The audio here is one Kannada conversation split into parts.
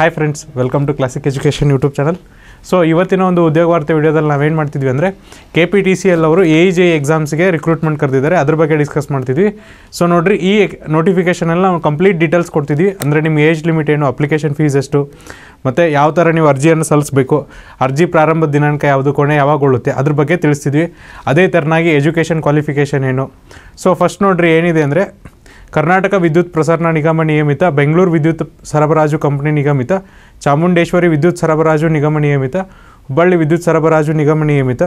hi friends welcome to classic education YouTube channel so ಇವತ್ತಿನ ಒಂದು ಉದ್ಯೋಗ ವಾರ್ತೆ ವಿಡಿಯೋದಲ್ಲಿ ನಾವೇನು ಮಾಡ್ತಿದ್ವಿ ಅಂದರೆ K P T C L ಅವರು ಎ ಜೆ ಎಕ್ಸಾಮ್ಸ್ಗೆ ರಿಕ್ರೂಟ್ಮೆಂಟ್ ಕರೆದಿದ್ದಾರೆ ಅದ್ರ ಬಗ್ಗೆ ಡಿಸ್ಕಸ್ ಮಾಡ್ತಿದ್ವಿ ಸೊ ನೋಡಿರಿ ಈ ನೋಟಿಫಿಕೇಷನಲ್ಲಿ ನಾವು ಕಂಪ್ಲೀಟ್ ಡೀಟೇಲ್ಸ್ ಕೊಡ್ತಿದ್ವಿ ಅಂದರೆ ನಿಮ್ಮ ಏಜ್ ಲಿಮಿಟ್ ಏನು ಅಪ್ಲಿಕೇಶನ್ ಫೀಸ್ ಎಷ್ಟು ಮತ್ತು ಯಾವ ಥರ ನೀವು ಅರ್ಜಿಯನ್ನು ಸಲ್ಲಿಸಬೇಕು ಅರ್ಜಿ ಪ್ರಾರಂಭದ ದಿನಾಂಕ ಯಾವುದು ಕೊನೆ ಯಾವಾಗೊಳ್ಳುತ್ತೆ ಅದ್ರ ಬಗ್ಗೆ ತಿಳಿಸ್ತಿದ್ವಿ ಅದೇ ಥರನಾಗಿ ಎಜುಕೇಷನ್ ಕ್ವಾಲಿಫಿಕೇಷನ್ ಏನು ಸೊ ಫಸ್ಟ್ ನೋಡಿರಿ ಏನಿದೆ ಅಂದರೆ ಕರ್ನಾಟಕ ವಿದ್ಯುತ್ ಪ್ರಸರಣ ನಿಗಮ ನಿಯಮಿತ ಬೆಂಗಳೂರು ವಿದ್ಯುತ್ ಸರಬರಾಜು ಕಂಪನಿ ನಿಗಮಿತ ಚಾಮುಂಡೇಶ್ವರಿ ವಿದ್ಯುತ್ ಸರಬರಾಜು ನಿಗಮ ನಿಯಮಿತ ಹುಬ್ಬಳ್ಳಿ ವಿದ್ಯುತ್ ಸರಬರಾಜು ನಿಗಮ ನಿಯಮಿತ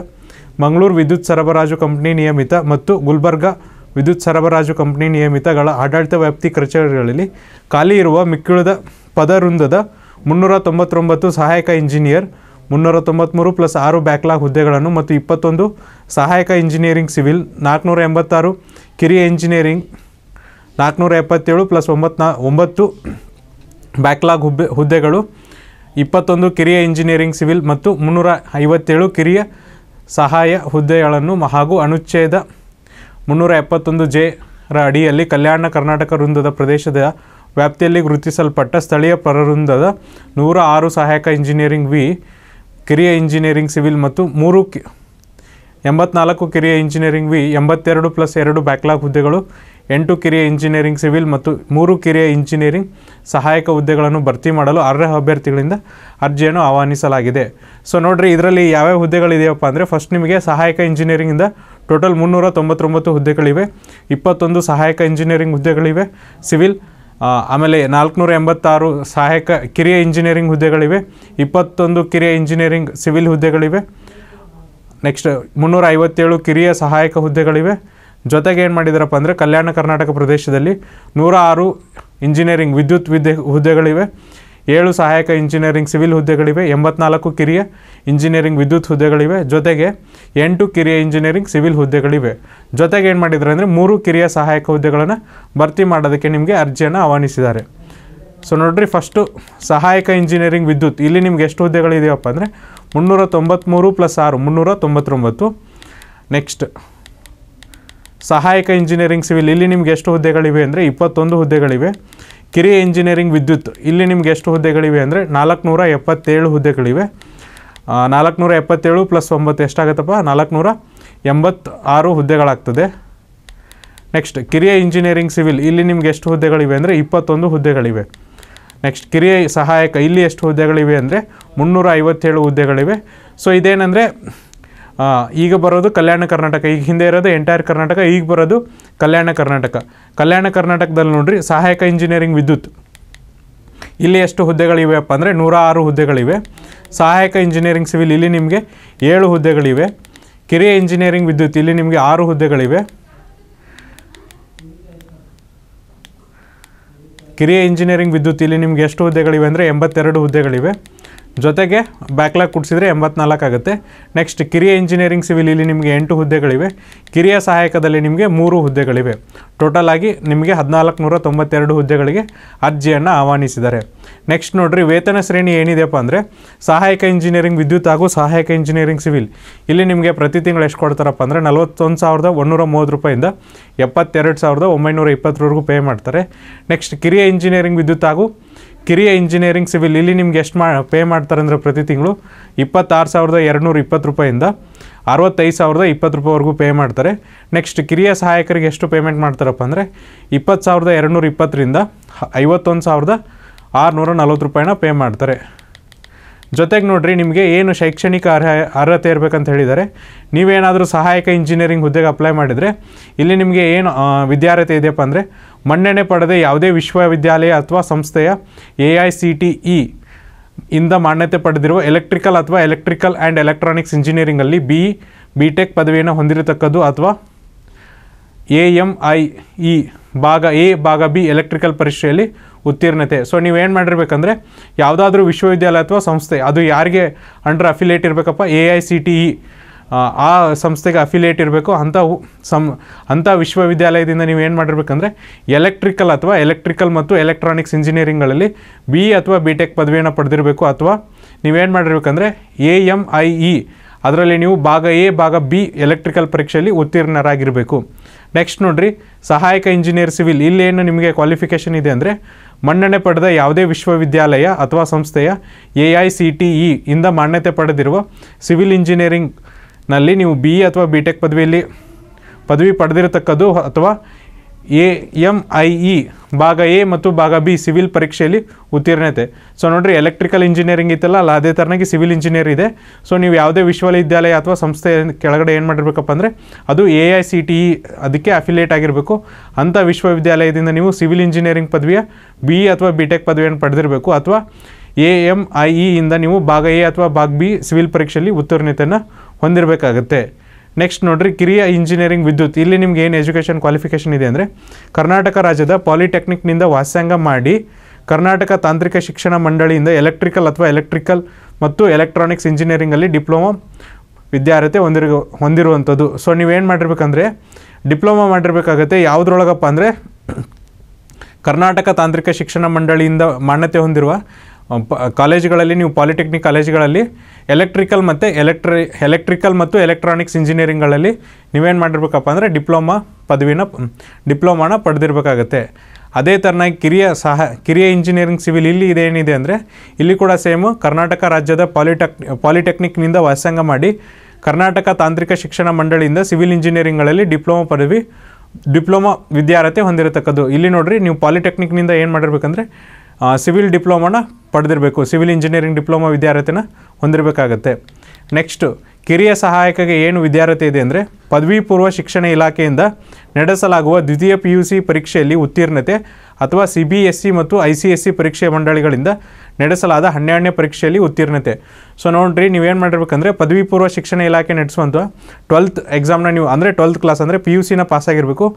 ಮಂಗಳೂರು ವಿದ್ಯುತ್ ಸರಬರಾಜು ಕಂಪನಿ ನಿಯಮಿತ ಮತ್ತು ಗುಲ್ಬರ್ಗಾ ವಿದ್ಯುತ್ ಸರಬರಾಜು ಕಂಪನಿ ನಿಯಮಿತಗಳ ಆಡಳಿತ ವ್ಯಾಪ್ತಿ ಕಚೇರಿಗಳಲ್ಲಿ ಖಾಲಿ ಇರುವ ಮಿಕ್ಕಿಳಿದ ಪದವೃಂದದ ಮುನ್ನೂರ ತೊಂಬತ್ತೊಂಬತ್ತು ಸಹಾಯಕ ಇಂಜಿನಿಯರ್ ಮುನ್ನೂರ ತೊಂಬತ್ತ್ಮೂರು ಪ್ಲಸ್ ಆರು ಬ್ಯಾಕ್ಲಾಗ್ ಹುದ್ದೆಗಳನ್ನು ಮತ್ತು ಇಪ್ಪತ್ತೊಂದು ಸಹಾಯಕ ಇಂಜಿನಿಯರಿಂಗ್ ಸಿವಿಲ್ ನಾಲ್ಕುನೂರ ಎಂಬತ್ತಾರು ಕಿರಿಯ ಇಂಜಿನಿಯರಿಂಗ್ ನಾಲ್ಕುನೂರ ಎಪ್ಪತ್ತೇಳು ಪ್ಲಸ್ ಒಂಬತ್ತು ನಾ ಒಂಬತ್ತು ಬ್ಯಾಕ್ಲಾಗ್ ಹುಬ್ಬೆ ಹುದ್ದೆಗಳು ಇಪ್ಪತ್ತೊಂದು ಕಿರಿಯ ಇಂಜಿನಿಯರಿಂಗ್ ಸಿವಿಲ್ ಮತ್ತು ಮುನ್ನೂರ ಐವತ್ತೇಳು ಕಿರಿಯ ಸಹಾಯ ಹುದ್ದೆಗಳನ್ನು ಹಾಗೂ ಅನುಚ್ಛೇದ ಮುನ್ನೂರ ಎಪ್ಪತ್ತೊಂದು ಜೆರ ಅಡಿಯಲ್ಲಿ ಕಲ್ಯಾಣ ಕರ್ನಾಟಕ ವೃಂದದ ಪ್ರದೇಶದ ವ್ಯಾಪ್ತಿಯಲ್ಲಿ ಗುರುತಿಸಲ್ಪಟ್ಟ ಸ್ಥಳೀಯ ಪ್ರವೃಂದದ ನೂರ ಆರು ಸಹಾಯಕ ಇಂಜಿನಿಯರಿಂಗ್ ವಿ ಕಿರಿಯ ಇಂಜಿನಿಯರಿಂಗ್ ಸಿವಿಲ್ ಮತ್ತು ಮೂರು ಕಿ ಎಂಬತ್ನಾಲ್ಕು ಕಿರಿಯ ಇಂಜಿನಿಯರಿಂಗ್ ವಿ ಎಂಬತ್ತೆರಡು ಪ್ಲಸ್ ಎರಡು ಬ್ಯಾಕ್ಲಾಗ್ ಹುದ್ದೆಗಳು ಎಂಟು ಕಿರಿಯ ಇಂಜಿನಿಯರಿಂಗ್ ಸಿವಿಲ್ ಮತ್ತು ಮೂರು ಕಿರಿಯ ಇಂಜಿನಿಯರಿಂಗ್ ಸಹಾಯಕ ಹುದ್ದೆಗಳನ್ನು ಭರ್ತಿ ಮಾಡಲು ಅರ್ಹ ಅಭ್ಯರ್ಥಿಗಳಿಂದ ಅರ್ಜಿಯನ್ನು ಆಹ್ವಾನಿಸಲಾಗಿದೆ ಸೊ ನೋಡಿರಿ ಇದರಲ್ಲಿ ಯಾವ್ಯಾವ ಹುದ್ದೆಗಳಿದೆಯಪ್ಪ ಅಂದರೆ ಫಸ್ಟ್ ನಿಮಗೆ ಸಹಾಯಕ ಇಂಜಿನಿಯರಿಂಗಿಂದ ಟೋಟಲ್ ಮುನ್ನೂರ ತೊಂಬತ್ತೊಂಬತ್ತು ಹುದ್ದೆಗಳಿವೆ ಇಪ್ಪತ್ತೊಂದು ಸಹಾಯಕ ಇಂಜಿನಿಯರಿಂಗ್ ಹುದ್ದೆಗಳಿವೆ ಸಿವಿಲ್ ಆಮೇಲೆ ನಾಲ್ಕುನೂರ ಎಂಬತ್ತಾರು ಸಹಾಯಕ ಕಿರಿಯ ಇಂಜಿನಿಯರಿಂಗ್ ಹುದ್ದೆಗಳಿವೆ ಇಪ್ಪತ್ತೊಂದು ಕಿರಿಯ ಇಂಜಿನಿಯರಿಂಗ್ ಸಿವಿಲ್ ಹುದ್ದೆಗಳಿವೆ ನೆಕ್ಸ್ಟ್ ಮುನ್ನೂರ ಐವತ್ತೇಳು ಕಿರಿಯ ಸಹಾಯಕ ಹುದ್ದೆಗಳಿವೆ ಜೊತೆಗೆ ಏನು ಮಾಡಿದಾರಪ್ಪ ಅಂದರೆ ಕಲ್ಯಾಣ ಕರ್ನಾಟಕ ಪ್ರದೇಶದಲ್ಲಿ ನೂರ ಆರು ಇಂಜಿನಿಯರಿಂಗ್ ವಿದ್ಯುತ್ ವಿದ್ಯೆ ಹುದ್ದೆಗಳಿವೆ ಏಳು ಸಹಾಯಕ ಇಂಜಿನಿಯರಿಂಗ್ ಸಿವಿಲ್ ಹುದ್ದೆಗಳಿವೆ ಎಂಬತ್ನಾಲ್ಕು ಕಿರಿಯ ಇಂಜಿನಿಯರಿಂಗ್ ವಿದ್ಯುತ್ ಹುದ್ದೆಗಳಿವೆ ಜೊತೆಗೆ ಎಂಟು ಕಿರಿಯ ಇಂಜಿನಿಯರಿಂಗ್ ಸಿವಿಲ್ ಹುದ್ದೆಗಳಿವೆ ಜೊತೆಗೆ ಏನು ಮಾಡಿದ್ದಾರೆ ಅಂದರೆ ಮೂರು ಕಿರಿಯ ಸಹಾಯಕ ಹುದ್ದೆಗಳನ್ನು ಭರ್ತಿ ಮಾಡೋದಕ್ಕೆ ನಿಮಗೆ ಅರ್ಜಿಯನ್ನು ಆಹ್ವಾನಿಸಿದ್ದಾರೆ ಸೊ ನೋಡಿರಿ ಫಸ್ಟು ಸಹಾಯಕ ಇಂಜಿನಿಯರಿಂಗ್ ವಿದ್ಯುತ್ ಇಲ್ಲಿ ನಿಮ್ಗೆ ಎಷ್ಟು ಹುದ್ದೆಗಳಿದೆಯಪ್ಪ ಅಂದರೆ ಮುನ್ನೂರ ತೊಂಬತ್ತ್ಮೂರು ಪ್ಲಸ್ ಆರು ಮುನ್ನೂರ ತೊಂಬತ್ತೊಂಬತ್ತು ನೆಕ್ಸ್ಟ್ ಸಹಾಯಕ ಇಂಜಿನಿಯರಿಂಗ್ ಸಿವಿಲ್ ಇಲ್ಲಿ ನಿಮ್ಗೆ ಎಷ್ಟು ಹುದ್ದೆಗಳಿವೆ ಅಂದರೆ ಇಪ್ಪತ್ತೊಂದು ಹುದ್ದೆಗಳಿವೆ ಕಿರಿಯ ಇಂಜಿನಿಯರಿಂಗ್ ವಿದ್ಯುತ್ ಇಲ್ಲಿ ನಿಮ್ಗೆ ಎಷ್ಟು ಹುದ್ದೆಗಳಿವೆ ಅಂದರೆ ನಾಲ್ಕುನೂರ ಎಪ್ಪತ್ತೇಳು ಹುದ್ದೆಗಳಿವೆ ನಾಲ್ಕುನೂರ ಎಪ್ಪತ್ತೇಳು ಪ್ಲಸ್ ಒಂಬತ್ತು ಎಷ್ಟಾಗತ್ತಪ್ಪ ನಾಲ್ಕುನೂರ ಎಂಬತ್ತಾರು ಹುದ್ದೆಗಳಾಗ್ತದೆ ನೆಕ್ಸ್ಟ್ ಕಿರಿಯ ಇಂಜಿನಿಯರಿಂಗ್ ಸಿವಿಲ್ ಇಲ್ಲಿ ನಿಮ್ಗೆ ಎಷ್ಟು ಹುದ್ದೆಗಳಿವೆ ಅಂದರೆ ಇಪ್ಪತ್ತೊಂದು ಹುದ್ದೆಗಳಿವೆ ನೆಕ್ಸ್ಟ್ ಕಿರಿಯ ಸಹಾಯಕ ಇಲ್ಲಿ ಎಷ್ಟು ಹುದ್ದೆಗಳಿವೆ ಅಂದರೆ ಮುನ್ನೂರ ಐವತ್ತೇಳು ಹುದ್ದೆಗಳಿವೆ ಸೊ ಇದೇನೆಂದರೆ ಈಗ ಬರೋದು ಕಲ್ಯಾಣ ಕರ್ನಾಟಕ ಈಗ ಹಿಂದೆ ಇರೋದು ಎಂಟೈರ್ ಕರ್ನಾಟಕ ಈಗ ಬರೋದು ಕಲ್ಯಾಣ ಕರ್ನಾಟಕ ಕಲ್ಯಾಣ ಕರ್ನಾಟಕದಲ್ಲಿ ನೋಡ್ರಿ ಸಹಾಯಕ ಇಂಜಿನಿಯರಿಂಗ್ ವಿದ್ಯುತ್ ಇಲ್ಲಿ ಎಷ್ಟು ಹುದ್ದೆಗಳಿವೆಯಪ್ಪ ಅಂದರೆ ನೂರ ಆರು ಹುದ್ದೆಗಳಿವೆ ಸಹಾಯಕ ಇಂಜಿನಿಯರಿಂಗ್ ಸಿವಿಲ್ ಇಲ್ಲಿ ನಿಮಗೆ ಏಳು ಹುದ್ದೆಗಳಿವೆ ಕಿರಿಯ ಇಂಜಿನಿಯರಿಂಗ್ ವಿದ್ಯುತ್ ಇಲ್ಲಿ ನಿಮಗೆ ಆರು ಹುದ್ದೆಗಳಿವೆ ಕಿರಿಯ ಇಂಜಿನಿಯರಿಂಗ್ ವಿದ್ಯುತ್ ಇಲ್ಲಿ ನಿಮಗೆ ಎಷ್ಟು ಹುದ್ದೆಗಳಿವೆ ಅಂದರೆ ಎಂಬತ್ತೆರಡು ಹುದ್ದೆಗಳಿವೆ ಜೊತೆಗೆ ಬ್ಯಾಕ್ಲಾಗ್ ಕುಡಿಸಿದರೆ ಎಂಬತ್ನಾಲ್ಕು ಆಗುತ್ತೆ ನೆಕ್ಸ್ಟ್ ಕಿರಿಯ ಇಂಜಿನಿಯರಿಂಗ್ ಸಿವಿಲ್ ಇಲ್ಲಿ ನಿಮಗೆ ಎಂಟು ಹುದ್ದೆಗಳಿವೆ ಕಿರಿಯ ಸಹಾಯಕದಲ್ಲಿ ನಿಮಗೆ ಮೂರು ಹುದ್ದೆಗಳಿವೆ ಟೋಟಲ್ ಆಗಿ ನಿಮಗೆ ಹದಿನಾಲ್ಕು ನೂರ ತೊಂಬತ್ತೆರಡು ಹುದ್ದೆಗಳಿಗೆ ಅರ್ಜಿಯನ್ನು ಆಹ್ವಾನಿಸಿದ್ದಾರೆ ನೆಕ್ಸ್ಟ್ ನೋಡ್ರಿ ವೇತನ ಶ್ರೇಣಿ ಏನಿದೆಯಪ್ಪ ಅಂದರೆ ಸಹಾಯಕ ಇಂಜಿನಿಯರಿಂಗ್ ವಿದ್ಯುತ್ ಹಾಗೂ ಸಹಾಯಕ ಇಂಜಿನಿಯರಿಂಗ್ ಸಿವಿಲ್ ಇಲ್ಲಿ ನಿಮಗೆ ಪ್ರತಿ ತಿಂಗಳು ಎಷ್ಟು ಕೊಡ್ತಾರಪ್ಪ ಅಂದರೆ ನಲವತ್ತೊಂದು ಸಾವಿರದ ಒನ್ನೂರ ಮೂವತ್ತು ರೂಪಾಯಿಂದ ಎಪ್ಪತ್ತೆರಡು ಸಾವಿರದ ಒಂಬೈನೂರ ಇಪ್ಪತ್ತರವರೆಗೂ ಪೇ ಮಾಡ್ತಾರೆ ನೆಕ್ಸ್ಟ್ ಕಿರಿಯ ಇಂಜಿನಿಯರಿಂಗ್ ವಿದ್ಯುತ್ ಹಾಗೂ ಕಿರಿಯ ಇಂಜಿನಿಯರಿಂಗ್ ಸಿವಿಲ್ ಇಲ್ಲಿ ನಿಮ್ಗೆ ಎಷ್ಟು ಮಾ ಪೇ ಮಾಡ್ತಾರೆ ಅಂದರೆ ಪ್ರತಿ ತಿಂಗಳು ಇಪ್ಪತ್ತಾರು ಸಾವಿರದ ಎರಡುನೂರ ಇಪ್ಪತ್ತು ರೂಪಾಯಿಂದ ಅರವತ್ತೈದು ಸಾವಿರದ ಇಪ್ಪತ್ತು ರೂಪಾಯಿವರೆಗೂ ಪೇ ಮಾಡ್ತಾರೆ ನೆಕ್ಸ್ಟ್ ಕಿರಿಯ ಸಹಾಯಕರಿಗೆ ಎಷ್ಟು ಪೇಮೆಂಟ್ ಮಾಡ್ತಾರಪ್ಪ ಅಂದರೆ ಇಪ್ಪತ್ತು ಸಾವಿರದ ಎರಡುನೂರ ಇಪ್ಪತ್ತರಿಂದ ಐವತ್ತೊಂದು ಸಾವಿರದ ಆರುನೂರ ನಲ್ವತ್ತು ರೂಪಾಯಿನ ಪೇ ಮಾಡ್ತಾರೆ ಜೊತೆಗೆ ನೋಡಿರಿ ನಿಮಗೆ ಏನು ಶೈಕ್ಷಣಿಕ ಅರ್ಹ ಅರ್ಹತೆ ಇರಬೇಕಂತ ಹೇಳಿದ್ದಾರೆ ನೀವೇನಾದರೂ ಸಹಾಯಕ ಇಂಜಿನಿಯರಿಂಗ್ ಹುದ್ದೆಗೆ ಅಪ್ಲೈ ಮಾಡಿದರೆ ಇಲ್ಲಿ ನಿಮಗೆ ಏನು ವಿದ್ಯಾರ್ಹತೆ ಇದೆಯಪ್ಪ ಅಂದರೆ ಮನ್ನಣೆ ಪಡೆದ ಯಾವುದೇ ವಿಶ್ವವಿದ್ಯಾಲಯ ಅಥವಾ ಸಂಸ್ಥೆಯ A I C T E ಇಂದ ಮಾನ್ಯತೆ ಪಡೆದಿರುವ ಎಲೆಕ್ಟ್ರಿಕಲ್ ಅಥವಾ ಎಲೆಕ್ಟ್ರಿಕಲ್ ಆ್ಯಂಡ್ ಎಲೆಕ್ಟ್ರಾನಿಕ್ಸ್ ಇಂಜಿನಿಯರಿಂಗಲ್ಲಿ ಬಿ ಬಿ ಟೆಕ್ ಪದವಿಯನ್ನು ಹೊಂದಿರತಕ್ಕದ್ದು ಅಥವಾ ಎ ಎಮ್ ಐ ಇ ಭಾಗ ಎ ಭಾಗ ಬಿ ಎಲೆಕ್ಟ್ರಿಕಲ್ ಪರೀಕ್ಷೆಯಲ್ಲಿ ಉತ್ತೀರ್ಣತೆ ಸೊ ನೀವೇನು ಮಾಡಿರಬೇಕಂದ್ರೆ ಯಾವುದಾದ್ರೂ ವಿಶ್ವವಿದ್ಯಾಲಯ ಅಥವಾ ಸಂಸ್ಥೆ ಅದು ಯಾರಿಗೆ ಅಂಡರ್ ಅಫಿಲೇಟ್ ಇರಬೇಕಪ್ಪ A I C T E ಆ ಸಂಸ್ಥೆಗೆ ಅಫಿಲಿಯೇಟ್ ಇರಬೇಕು ಅಂಥ ಸಂ ಅಂಥ ವಿಶ್ವವಿದ್ಯಾಲಯದಿಂದ ನೀವು ಏನು ಮಾಡಿರ್ಬೇಕಂದ್ರೆ ಎಲೆಕ್ಟ್ರಿಕಲ್ ಅಥವಾ ಎಲೆಕ್ಟ್ರಿಕಲ್ ಮತ್ತು ಎಲೆಕ್ಟ್ರಾನಿಕ್ಸ್ ಇಂಜಿನಿಯರಿಂಗ್ಗಳಲ್ಲಿ ಬಿ ಅಥವಾ ಬಿ ಟೆಕ್ ಪದವಿಯನ್ನು ಪಡೆದಿರಬೇಕು ಅಥವಾ ನೀವೇನು ಮಾಡಿರ್ಬೇಕಂದ್ರೆ A M I E e, ಅದರಲ್ಲಿ ನೀವು ಭಾಗ ಎ ಭಾಗ ಬಿ ಎಲೆಕ್ಟ್ರಿಕಲ್ ಪರೀಕ್ಷೆಯಲ್ಲಿ ಉತ್ತೀರ್ಣರಾಗಿರಬೇಕು ನೆಕ್ಸ್ಟ್ ನೋಡಿರಿ ಸಹಾಯಕ ಇಂಜಿನಿಯರ್ ಸಿವಿಲ್ ಇಲ್ಲೇನು ನಿಮಗೆ ಕ್ವಾಲಿಫಿಕೇಷನ್ ಇದೆ ಅಂದರೆ ಮನ್ನಣೆ ಪಡೆದ ಯಾವುದೇ ವಿಶ್ವವಿದ್ಯಾಲಯ ಅಥವಾ ಸಂಸ್ಥೆಯ A I C T E ಇಂದ ಮಾನ್ಯತೆ ಪಡೆದಿರುವ ಸಿವಿಲ್ ಇಂಜಿನಿಯರಿಂಗ್ ನಲ್ಲಿ ನೀವು ಬಿ ಅಥವಾ ಬಿ ಟೆಕ್ ಪದವಿಯಲ್ಲಿ ಪದವಿ ಪಡೆದಿರತಕ್ಕದ್ದು ಅಥವಾ ಎ ಎಮ್ ಐ ಇ ಭಾಗ ಎ ಮತ್ತು ಭಾಗ ಬಿ ಸಿವಿಲ್ ಪರೀಕ್ಷೆಯಲ್ಲಿ ಉತ್ತೀರ್ಣತೆ ಸೊ ನೋಡಿರಿ ಎಲೆಕ್ಟ್ರಿಕಲ್ ಇಂಜಿನಿಯರಿಂಗ್ ಇತ್ತಲ್ಲ ಅಲ್ಲ ಅದೇ ಥರನಾಗಿ ಸಿವಿಲ್ ಇಂಜಿನಿಯರ್ ಇದೆ ಸೊ ನೀವು ಯಾವುದೇ ವಿಶ್ವವಿದ್ಯಾಲಯ ಅಥವಾ ಸಂಸ್ಥೆ ಕೆಳಗಡೆ ಏನು ಮಾಡಿರಬೇಕಪ್ಪ ಅಂದರೆ ಅದು A I C T E ಅದಕ್ಕೆ ಅಫಿಲಿಯೇಟ್ ಆಗಿರಬೇಕು ಅಂಥ ವಿಶ್ವವಿದ್ಯಾಲಯದಿಂದ ನೀವು ಸಿವಿಲ್ ಇಂಜಿನಿಯರಿಂಗ್ ಪದವಿಯ ಬಿ ಇ ಅಥವಾ ಬಿ ಟೆಕ್ ಪದವಿಯನ್ನು ಪಡೆದಿರಬೇಕು ಅಥವಾ ಎ ಎಮ್ ಐ ಇಂದ ನೀವು ಭಾಗ ಎ ಅಥವಾ ಭಾಗ ಬಿ ಸಿವಿಲ್ ಪರೀಕ್ಷೆಯಲ್ಲಿ ಉತ್ತೀರ್ಣತೆಯನ್ನು ಹೊಂದಿರಬೇಕಾಗತ್ತೆ ನೆಕ್ಸ್ಟ್ ನೋಡ್ರಿ ಕಿರಿಯ ಇಂಜಿನಿಯರಿಂಗ್ ವಿದ್ಯುತ್ ಇಲ್ಲಿ ನಿಮ್ಗೆ ಏನು ಎಜುಕೇಷನ್ ಕ್ವಾಲಿಫಿಕೇಷನ್ ಇದೆ ಅಂದರೆ ಕರ್ನಾಟಕ ರಾಜ್ಯದ ಪಾಲಿಟೆಕ್ನಿಕ್ನಿಂದ ವಾಸ್ಯಾಂಗ ಮಾಡಿ ಕರ್ನಾಟಕ ತಾಂತ್ರಿಕ ಶಿಕ್ಷಣ ಮಂಡಳಿಯಿಂದ ಎಲೆಕ್ಟ್ರಿಕಲ್ ಅಥವಾ ಎಲೆಕ್ಟ್ರಿಕಲ್ ಮತ್ತು ಎಲೆಕ್ಟ್ರಾನಿಕ್ಸ್ ಇಂಜಿನಿಯರಿಂಗಲ್ಲಿ ಡಿಪ್ಲೊಮಾ ವಿದ್ಯಾರ್ಹತೆ ಹೊಂದಿರೋ ಹೊಂದಿರುವಂಥದ್ದು ಸೊ ನೀವೇನು ಮಾಡಿರ್ಬೇಕಂದ್ರೆ ಡಿಪ್ಲೊಮಾ ಮಾಡಿರಬೇಕಾಗತ್ತೆ ಯಾವುದ್ರೊಳಗಪ್ಪ ಅಂದರೆ ಕರ್ನಾಟಕ ತಾಂತ್ರಿಕ ಶಿಕ್ಷಣ ಮಂಡಳಿಯಿಂದ ಮಾನ್ಯತೆ ಹೊಂದಿರುವ ಕಾಲೇಜುಗಳಲ್ಲಿ ನೀವು ಪಾಲಿಟೆಕ್ನಿಕ್ ಕಾಲೇಜುಗಳಲ್ಲಿ ಎಲೆಕ್ಟ್ರಿಕಲ್ ಮತ್ತು ಎಲೆಕ್ಟ್ರಿ ಎಲೆಕ್ಟ್ರಿಕಲ್ ಮತ್ತು ಎಲೆಕ್ಟ್ರಾನಿಕ್ಸ್ ಇಂಜಿನಿಯರಿಂಗ್ಗಳಲ್ಲಿ ನೀವೇನು ಮಾಡಿರ್ಬೇಕಪ್ಪ ಅಂದರೆ ಡಿಪ್ಲೊಮಾ ಪದವಿನ ಡಿಪ್ಲೊಮಾನ ಪಡೆದಿರಬೇಕಾಗತ್ತೆ ಅದೇ ಥರನಾಗಿ ಕಿರಿಯ ಸಹ ಕಿರಿಯ ಇಂಜಿನಿಯರಿಂಗ್ ಸಿವಿಲ್ ಇಲ್ಲಿ ಇದೇನಿದೆ ಅಂದರೆ ಇಲ್ಲಿ ಕೂಡ ಸೇಮು ಕರ್ನಾಟಕ ರಾಜ್ಯದ ಪಾಲಿಟೆಕ್ ಪಾಲಿಟೆಕ್ನಿಕ್ನಿಂದ ವ್ಯಾಸಂಗ ಮಾಡಿ ಕರ್ನಾಟಕ ತಾಂತ್ರಿಕ ಶಿಕ್ಷಣ ಮಂಡಳಿಯಿಂದ ಸಿವಿಲ್ ಇಂಜಿನಿಯರಿಂಗ್ಗಳಲ್ಲಿ ಡಿಪ್ಲೊಮಾ ಪದವಿ ಡಿಪ್ಲೊಮಾ ವಿದ್ಯಾರ್ಹತೆ ಹೊಂದಿರತಕ್ಕದ್ದು ಇಲ್ಲಿ ನೋಡಿರಿ ನೀವು ಪಾಲಿಟೆಕ್ನಿಕ್ನಿಂದ ಏನು ಮಾಡಿರ್ಬೇಕಂದ್ರೆ ಸಿವಿಲ್ ಡಿಪ್ಲೊಮಾನ ಪಡೆದಿರಬೇಕು ಸಿವಿಲ್ ಇಂಜಿನಿಯರಿಂಗ್ ಡಿಪ್ಲೊಮಾ ವಿದ್ಯಾರ್ಥಿನ ಹೊಂದಿರಬೇಕಾಗತ್ತೆ ನೆಕ್ಸ್ಟು ಕಿರಿಯ ಸಹಾಯಕಗೆ ಏನು ವಿದ್ಯಾರ್ಥಿ ಇದೆ ಅಂದರೆ ಪದವಿ ಪೂರ್ವ ಶಿಕ್ಷಣ ಇಲಾಖೆಯಿಂದ ನಡೆಸಲಾಗುವ ದ್ವಿತೀಯ ಪಿ ಯು ಸಿ ಪರೀಕ್ಷೆಯಲ್ಲಿ ಉತ್ತೀರ್ಣತೆ ಅಥವಾ ಸಿ ಬಿ ಎಸ್ ಸಿ ಮತ್ತು ಐ ಸಿ ಎಸ್ ಸಿ ಪರೀಕ್ಷೆ ಮಂಡಳಿಗಳಿಂದ ನಡೆಸಲಾದ ಹನ್ನೆರಡನೇ ಪರೀಕ್ಷೆಯಲ್ಲಿ ಉತ್ತೀರ್ಣತೆ ಸೊ ನೋಡಿರಿ ನೀವೇನು ಮಾಡಿರ್ಬೇಕಂದ್ರೆ ಪದವಿ ಪೂರ್ವ ಶಿಕ್ಷಣ ಇಲಾಖೆ ನಡೆಸುವಂಥ ಟ್ವೆಲ್ತ್ ಎಕ್ಸಾಮ್ನ ನೀವು ಅಂದರೆ ಟ್ವೆಲ್ತ್ ಕ್ಲಾಸ್ ಅಂದರೆ ಪಿ ಯು ಸಿನ ಪಾಸಾಗಿರಬೇಕು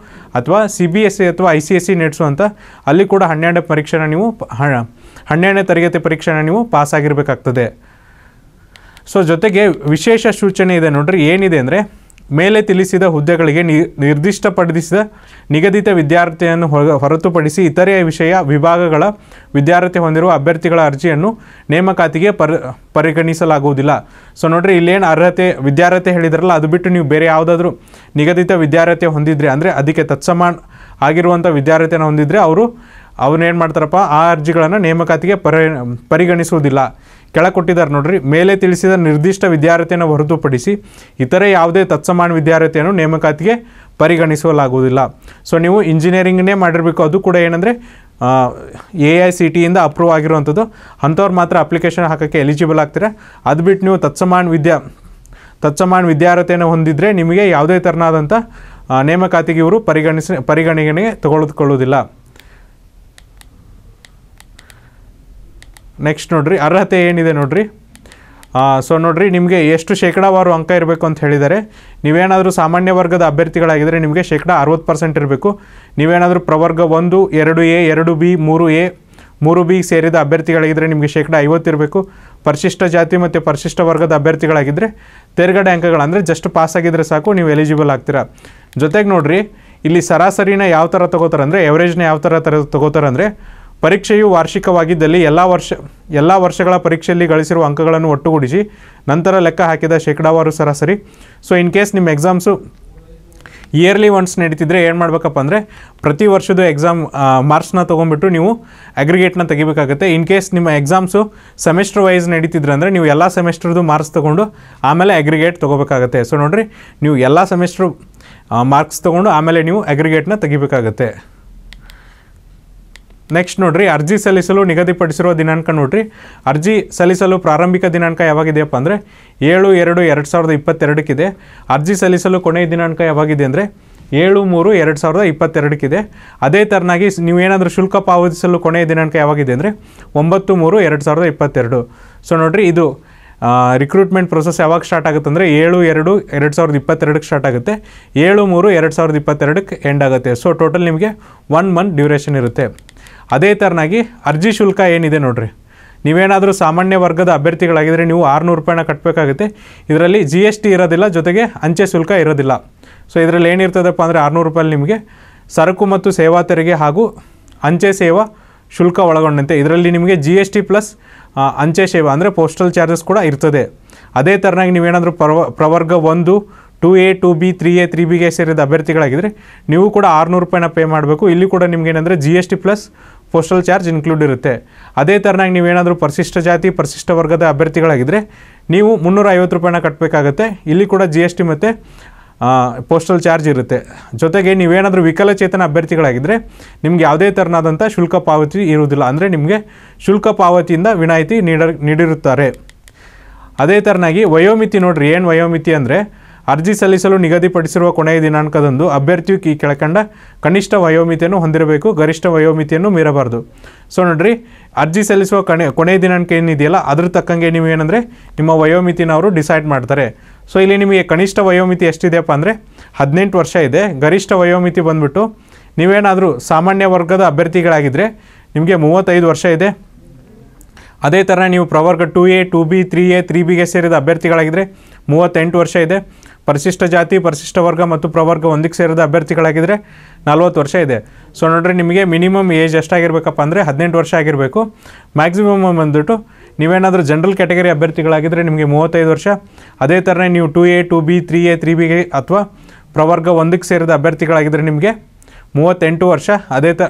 ಅಥವಾ ಸಿ ಬಿ ಎಸ್ ಸಿ ಅಥವಾ ಐ ಸಿ ಎಸ್ ಸಿ ನಡೆಸುವಂಥ ಅಲ್ಲಿ ಕೂಡ ಹನ್ನೆರಡನೇ ಪರೀಕ್ಷೆನ ನೀವು ಹನ್ನೆರಡನೇ ತರಗತಿ ಪರೀಕ್ಷೆನ ನೀವು ಪಾಸಾಗಿರಬೇಕಾಗ್ತದೆ ಸೊ ಜೊತೆಗೆ ವಿಶೇಷ ಸೂಚನೆ ಇದೆ ನೋಡ್ರಿ ಏನಿದೆ ಅಂದರೆ ಮೇಲೆ ತಿಳಿಸಿದ ಹುದ್ದೆಗಳಿಗೆ ನಿರ್ದಿಷ್ಟಪಡಿಸಿದ ನಿಗದಿತ ವಿದ್ಯಾರ್ಥಿಯನ್ನು ಹೊರತುಪಡಿಸಿ ಇತರೆ ವಿಷಯ ವಿಭಾಗಗಳ ವಿದ್ಯಾರ್ಥಿ ಹೊಂದಿರುವ ಅಭ್ಯರ್ಥಿಗಳ ಅರ್ಜಿಯನ್ನು ನೇಮಕಾತಿಗೆ ಪರಿಗಣಿಸಲಾಗುವುದಿಲ್ಲ ಸೊ ನೋಡ್ರಿ ಇಲ್ಲೇನು ಅರ್ಹತೆ ವಿದ್ಯಾರ್ಹತೆ ಹೇಳಿದ್ರಲ್ಲ ಅದು ಬಿಟ್ಟು ನೀವು ಬೇರೆ ಯಾವುದಾದ್ರೂ ನಿಗದಿತ ವಿದ್ಯಾರ್ಹತೆ ಹೊಂದಿದ್ರೆ ಅಂದರೆ ಅದಕ್ಕೆ ತತ್ಸಮಾನ್ ಆಗಿರುವಂಥ ವಿದ್ಯಾರ್ಥಿನ ಹೊಂದಿದ್ರೆ ಅವರು ಅವನೇನು ಮಾಡ್ತಾರಪ್ಪ ಆ ಅರ್ಜಿಗಳನ್ನು ನೇಮಕಾತಿಗೆ ಪರಿ ಪರಿಗಣಿಸುವುದಿಲ್ಲ ಕೆಳ ಕೊಟ್ಟಿದ್ದಾರೆ ನೋಡ್ರಿ ಮೇಲೆ ತಿಳಿಸಿದ ನಿರ್ದಿಷ್ಟ ವಿದ್ಯಾರ್ಥಿಯನ್ನು ಹೊರತುಪಡಿಸಿ ಇತರೆ ಯಾವುದೇ ತತ್ಸಮಾನ ವಿದ್ಯಾರ್ಥಿಯನ್ನು ನೇಮಕಾತಿಗೆ ಪರಿಗಣಿಸಲಾಗುವುದಿಲ್ಲ ಸೊ ನೀವು ಇಂಜಿನಿಯರಿಂಗ್ನೇ ಮಾಡಿರಬೇಕು ಅದು ಕೂಡ ಏನಂದರೆ ಎ ಐ ಸಿ ಟಿಯಿಂದ ಅಪ್ರೂವ್ ಆಗಿರುವಂಥದ್ದು ಅಂಥವ್ರು ಮಾತ್ರ ಅಪ್ಲಿಕೇಶನ್ ಹಾಕೋಕ್ಕೆ ಎಲಿಜಿಬಲ್ ಆಗ್ತೀರಾ ಅದು ಬಿಟ್ಟು ನೀವು ತತ್ಸಮಾನ ವಿದ್ಯಾ ತತ್ಸಮಾನ ವಿದ್ಯಾರ್ಥಿಯನ್ನು ಹೊಂದಿದರೆ ನಿಮಗೆ ಯಾವುದೇ ಥರನಾದಂಥ ನೇಮಕಾತಿಗೆ ಇವರು ಪರಿಗಣಿಸ ಪರಿಗಣನೆಗೆ ತಗೊಳ್ಕೊಳ್ಳೋದಿಲ್ಲ ನೆಕ್ಸ್ಟ್ ನೋಡಿರಿ ಅರ್ಹತೆ ಏನಿದೆ ನೋಡಿರಿ ಸೊ ನೋಡಿರಿ ನಿಮಗೆ ಎಷ್ಟು ಶೇಕಡಾವಾರು ಅಂಕ ಇರಬೇಕು ಅಂತ ಹೇಳಿದರೆ ನೀವೇನಾದರೂ ಸಾಮಾನ್ಯ ವರ್ಗದ ಅಭ್ಯರ್ಥಿಗಳಾಗಿದ್ದರೆ ನಿಮಗೆ ಶೇಕಡ ಅರವತ್ತು ಪರ್ಸೆಂಟ್ ಇರಬೇಕು ನೀವೇನಾದರೂ ಪ್ರವರ್ಗ ಒಂದು ಎರಡು ಎ ಎರಡು ಬಿ ಮೂರು ಎ ಮೂರು ಬಿ ಸೇರಿದ ಅಭ್ಯರ್ಥಿಗಳಾಗಿದ್ದರೆ ನಿಮಗೆ ಶೇಕಡ ಐವತ್ತು ಇರಬೇಕು ಪರಿಶಿಷ್ಟ ಜಾತಿ ಮತ್ತು ಪರಿಶಿಷ್ಟ ವರ್ಗದ ಅಭ್ಯರ್ಥಿಗಳಾಗಿದ್ದರೆ ತೇರ್ಗಡೆ ಅಂಕಗಳಂದರೆ ಜಸ್ಟ್ ಪಾಸ್ ಆಗಿದ್ರೆ ಸಾಕು ನೀವು ಎಲಿಜಿಬಲ್ ಆಗ್ತೀರಾ ಜೊತೆಗೆ ನೋಡಿರಿ ಇಲ್ಲಿ ಸರಾಸರಿನ ಯಾವ ಥರ ತೊಗೋತಾರೆ ಅಂದರೆ ಎವರೇಜ್ನ ಯಾವ ಥರ ತರ ತೊಗೋತಾರೆ ಅಂದರೆ ಪರೀಕ್ಷೆಯು ವಾರ್ಷಿಕವಾಗಿದ್ದಲ್ಲಿ ಎಲ್ಲ ವರ್ಷ ಎಲ್ಲ ವರ್ಷಗಳ ಪರೀಕ್ಷೆಯಲ್ಲಿ ಗಳಿಸಿರುವ ಅಂಕಗಳನ್ನು ಒಟ್ಟುಗೂಡಿಸಿ ನಂತರ ಲೆಕ್ಕ ಹಾಕಿದ ಶೇಕಡಾವಾರು ಸರಾಸರಿ ಸೊ ಇನ್ ಕೇಸ್ ನಿಮ್ಮ ಎಕ್ಸಾಮ್ಸು ಇಯರ್ಲಿ ಒನ್ಸ್ ನಡೀತಿದ್ರೆ ಏನು ಮಾಡಬೇಕಪ್ಪ ಅಂದರೆ ಪ್ರತಿ ವರ್ಷದ ಎಕ್ಸಾಮ್ ಮಾರ್ಕ್ಸ್ನ ತೊಗೊಂಡ್ಬಿಟ್ಟು ನೀವು ಅಗ್ರಿಗೇಟ್ನ ತೆಗಿಬೇಕಾಗುತ್ತೆ ಇನ್ ಕೇಸ್ ನಿಮ್ಮ ಎಕ್ಸಾಮ್ಸು ಸೆಮಿಸ್ಟರ್ ವೈಸ್ ನಡೀತಿದ್ರೆ ಅಂದರೆ ನೀವು ಎಲ್ಲ ಸೆಮಿಸ್ಟರ್ದು ಮಾರ್ಕ್ಸ್ ತೊಗೊಂಡು ಆಮೇಲೆ ಅಗ್ರಿಗೇಟ್ ತೊಗೋಬೇಕಾಗತ್ತೆ ಸೊ ನೋಡ್ರಿ ನೀವು ಎಲ್ಲ ಸೆಮಿಸ್ಟ್ರು ಮಾರ್ಕ್ಸ್ ತೊಗೊಂಡು ಆಮೇಲೆ ನೀವು ಅಗ್ರಿಗೇಟ್ನ ತೆಗಿಬೇಕಾಗತ್ತೆ ನೆಕ್ಸ್ಟ್ ನೋಡ್ರಿ ಅರ್ಜಿ ಸಲ್ಲಿಸಲು ನಿಗದಿಪಡಿಸಿರುವ ದಿನಾಂಕ ನೋಡ್ರಿ ಅರ್ಜಿ ಸಲ್ಲಿಸಲು ಪ್ರಾರಂಭಿಕ ದಿನಾಂಕ ಯಾವಾಗಿದೆಯಪ್ಪ ಅಂದರೆ ಏಳು ಎರಡು ಎರಡು ಸಾವಿರದ ಇಪ್ಪತ್ತೆರಡಕ್ಕಿದೆ ಅರ್ಜಿ ಸಲ್ಲಿಸಲು ಕೊನೆಯ ದಿನಾಂಕ ಯಾವಾಗಿದೆ ಅಂದರೆ ಏಳು ಮೂರು ಎರಡು ಸಾವಿರದ ಇಪ್ಪತ್ತೆರಡಕ್ಕಿದೆ ಅದೇ ಥರನಾಗಿ ನೀವೇನಾದರೂ ಶುಲ್ಕ ಪಾವತಿಸಲು ಕೊನೆಯ ದಿನಾಂಕ ಯಾವಾಗಿದೆ ಅಂದರೆ ಒಂಬತ್ತು ಮೂರು ಎರಡು ಸಾವಿರದ ಇಪ್ಪತ್ತೆರಡು ಸೊ ನೋಡಿರಿ ಇದು ರಿಕ್ರೂಟ್ಮೆಂಟ್ ಪ್ರೊಸೆಸ್ ಯಾವಾಗ ಸ್ಟಾರ್ಟ್ ಆಗುತ್ತೆ ಅಂದರೆ ಏಳು ಎರಡು ಎರಡು ಸಾವಿರದ ಇಪ್ಪತ್ತೆರಡಕ್ಕೆ ಸ್ಟಾರ್ಟ್ ಆಗುತ್ತೆ ಏಳು ಮೂರು ಎರಡು ಸಾವಿರದ ಇಪ್ಪತ್ತೆರಡಕ್ಕೆ ಎಂಡ್ ಆಗುತ್ತೆ ಸೊ ಟೋಟಲ್ ನಿಮಗೆ ಒನ್ ಮಂತ್ ಡ್ಯೂರೇಷನ್ ಇರುತ್ತೆ ಅದೇ ಥರನಾಗಿ ಅರ್ಜಿ ಶುಲ್ಕ ಏನಿದೆ ನೋಡಿರಿ ನೀವೇನಾದರೂ ಸಾಮಾನ್ಯ ವರ್ಗದ ಅಭ್ಯರ್ಥಿಗಳಾಗಿದ್ದರೆ ನೀವು ಆರುನೂರು ರೂಪಾಯಿನ ಕಟ್ಟಬೇಕಾಗುತ್ತೆ ಇದರಲ್ಲಿ ಜಿ ಎಸ್ ಟಿ ಇರೋದಿಲ್ಲ ಜೊತೆಗೆ ಅಂಚೆ ಶುಲ್ಕ ಇರೋದಿಲ್ಲ ಸೊ ಇದರಲ್ಲಿ ಏನಿರ್ತದಪ್ಪ ಅಂದರೆ ಆರುನೂರು ರೂಪಾಯಿ ನಿಮಗೆ ಸರಕು ಮತ್ತು ಸೇವಾ ತೆರಿಗೆ ಹಾಗೂ ಅಂಚೆ ಸೇವಾ ಶುಲ್ಕ ಒಳಗೊಂಡಂತೆ ಇದರಲ್ಲಿ ನಿಮಗೆ ಜಿ ಎಸ್ ಟಿ ಪ್ಲಸ್ ಅಂಚೆ ಸೇವಾ ಅಂದರೆ ಪೋಸ್ಟಲ್ ಚಾರ್ಜಸ್ ಕೂಡ ಇರ್ತದೆ ಅದೇ ಥರನಾಗಿ ನೀವೇನಾದರೂ ಪ್ರವ ಪ್ರವರ್ಗ ಒಂದು two A two B three A three ಬಿಗೆ ಸೇರಿದ ಅಭ್ಯರ್ಥಿಗಳಾಗಿದ್ದರೆ ನೀವು ಕೂಡ ಆರುನೂರು ರೂಪಾಯಿನ ಪೇ ಮಾಡಬೇಕು ಇಲ್ಲಿ ಕೂಡ ನಿಮಗೇನೆಂದರೆ G S T plus postal charge include ಇರುತ್ತೆ ಅದೇ ಥರನಾಗಿ ನೀವೇನಾದರೂ ಪರಿಶಿಷ್ಟ ಜಾತಿ ಪರಿಶಿಷ್ಟ ವರ್ಗದ ಅಭ್ಯರ್ಥಿಗಳಾಗಿದ್ದರೆ ನೀವು ಮುನ್ನೂರ ಐವತ್ತು ರೂಪಾಯಿನ ಕಟ್ಟಬೇಕಾಗತ್ತೆ ಇಲ್ಲಿ ಕೂಡ ಜಿ ಎಸ್ ಟಿ ಮತ್ತು ಪೋಸ್ಟಲ್ ಚಾರ್ಜ್ ಇರುತ್ತೆ ಜೊತೆಗೆ ನೀವೇನಾದರೂ ವಿಕಲಚೇತನ ಅಭ್ಯರ್ಥಿಗಳಾಗಿದ್ದರೆ ನಿಮ್ಗೆ ಯಾವುದೇ ಥರನಾದಂಥ ಶುಲ್ಕ ಪಾವತಿ ಇರುವುದಿಲ್ಲ ಅಂದರೆ ನಿಮಗೆ ಶುಲ್ಕ ಪಾವತಿಯಿಂದ ವಿನಾಯಿತಿ ನೀಡ ನೀಡಿರುತ್ತಾರೆ ಅದೇ ಥರನಾಗಿ ವಯೋಮಿತಿ ನೋಡ್ರಿ ಏನು ವಯೋಮಿತಿ ಅಂದರೆ ಅರ್ಜಿ ಸಲ್ಲಿಸಲು ನಿಗದಿಪಡಿಸಿರುವ ಕೊನೆಯ ದಿನಾಂಕದಂದು ಅಭ್ಯರ್ಥಿಯು ಈ ಕೆಳಕಂಡ ಕನಿಷ್ಠ ವಯೋಮಿತಿಯನ್ನು ಹೊಂದಿರಬೇಕು ಗರಿಷ್ಠ ವಯೋಮಿತಿಯನ್ನು ಮೀರಬಾರ್ದು ಸೊ ನೋಡ್ರಿ ಅರ್ಜಿ ಸಲ್ಲಿಸುವ ಕಣೆ ಕೊನೆಯ ದಿನಾಂಕ ಏನಿದೆಯಲ್ಲ ಅದ್ರ ತಕ್ಕಂಗೆ ನೀವು ಏನಂದರೆ ನಿಮ್ಮ ವಯೋಮಿತಿನ ಅವರು ಡಿಸೈಡ್ ಮಾಡ್ತಾರೆ ಸೊ ಇಲ್ಲಿ ನಿಮಗೆ ಕನಿಷ್ಠ ವಯೋಮಿತಿ ಎಷ್ಟಿದೆಯಪ್ಪ ಅಂದರೆ ಹದಿನೆಂಟು ವರ್ಷ ಇದೆ ಗರಿಷ್ಠ ವಯೋಮಿತಿ ಬಂದ್ಬಿಟ್ಟು ನೀವೇನಾದರೂ ಸಾಮಾನ್ಯ ವರ್ಗದ ಅಭ್ಯರ್ಥಿಗಳಾಗಿದ್ದರೆ ನಿಮಗೆ ಮೂವತ್ತೈದು ವರ್ಷ ಇದೆ ಅದೇ ಥರ ನೀವು ಪ್ರವರ್ಗ two A two B three A three ಬಿಗೆ ಸೇರಿದ ಅಭ್ಯರ್ಥಿಗಳಾಗಿದ್ದರೆ ಮೂವತ್ತೆಂಟು ವರ್ಷ ಇದೆ ಪರಿಶಿಷ್ಟ ಜಾತಿ ಪರಿಶಿಷ್ಟ ವರ್ಗ ಮತ್ತು ಪ್ರವರ್ಗ ಒಂದಕ್ಕೆ ಸೇರಿದ ಅಭ್ಯರ್ಥಿಗಳಾಗಿದ್ದರೆ ನಲ್ವತ್ತು ವರ್ಷ ಇದೆ ಸೊ ನೋಡ್ರಿ ನಿಮಗೆ ಮಿನಿಮಮ್ ಏಜ್ ಎಷ್ಟಾಗಿರ್ಬೇಕಪ್ಪ ಅಂದರೆ ಹದಿನೆಂಟು ವರ್ಷ ಆಗಿರಬೇಕು ಮ್ಯಾಕ್ಸಿಮಮ್ ಬಂದ್ಬಿಟ್ಟು ನೀವೇನಾದರೂ ಜನರಲ್ ಕ್ಯಾಟಗರಿ ಅಭ್ಯರ್ಥಿಗಳಾಗಿದ್ದರೆ ನಿಮಗೆ ಮೂವತ್ತೈದು ವರ್ಷ ಅದೇ ಥರನೇ ನೀವು two A two B three A three ಬಿಗೆ ಅಥವಾ ಪ್ರವರ್ಗ ಒಂದಕ್ಕೆ ಸೇರಿದ ಅಭ್ಯರ್ಥಿಗಳಾಗಿದ್ದರೆ ನಿಮಗೆ ಮೂವತ್ತೆಂಟು ವರ್ಷ ಅದೇ ತ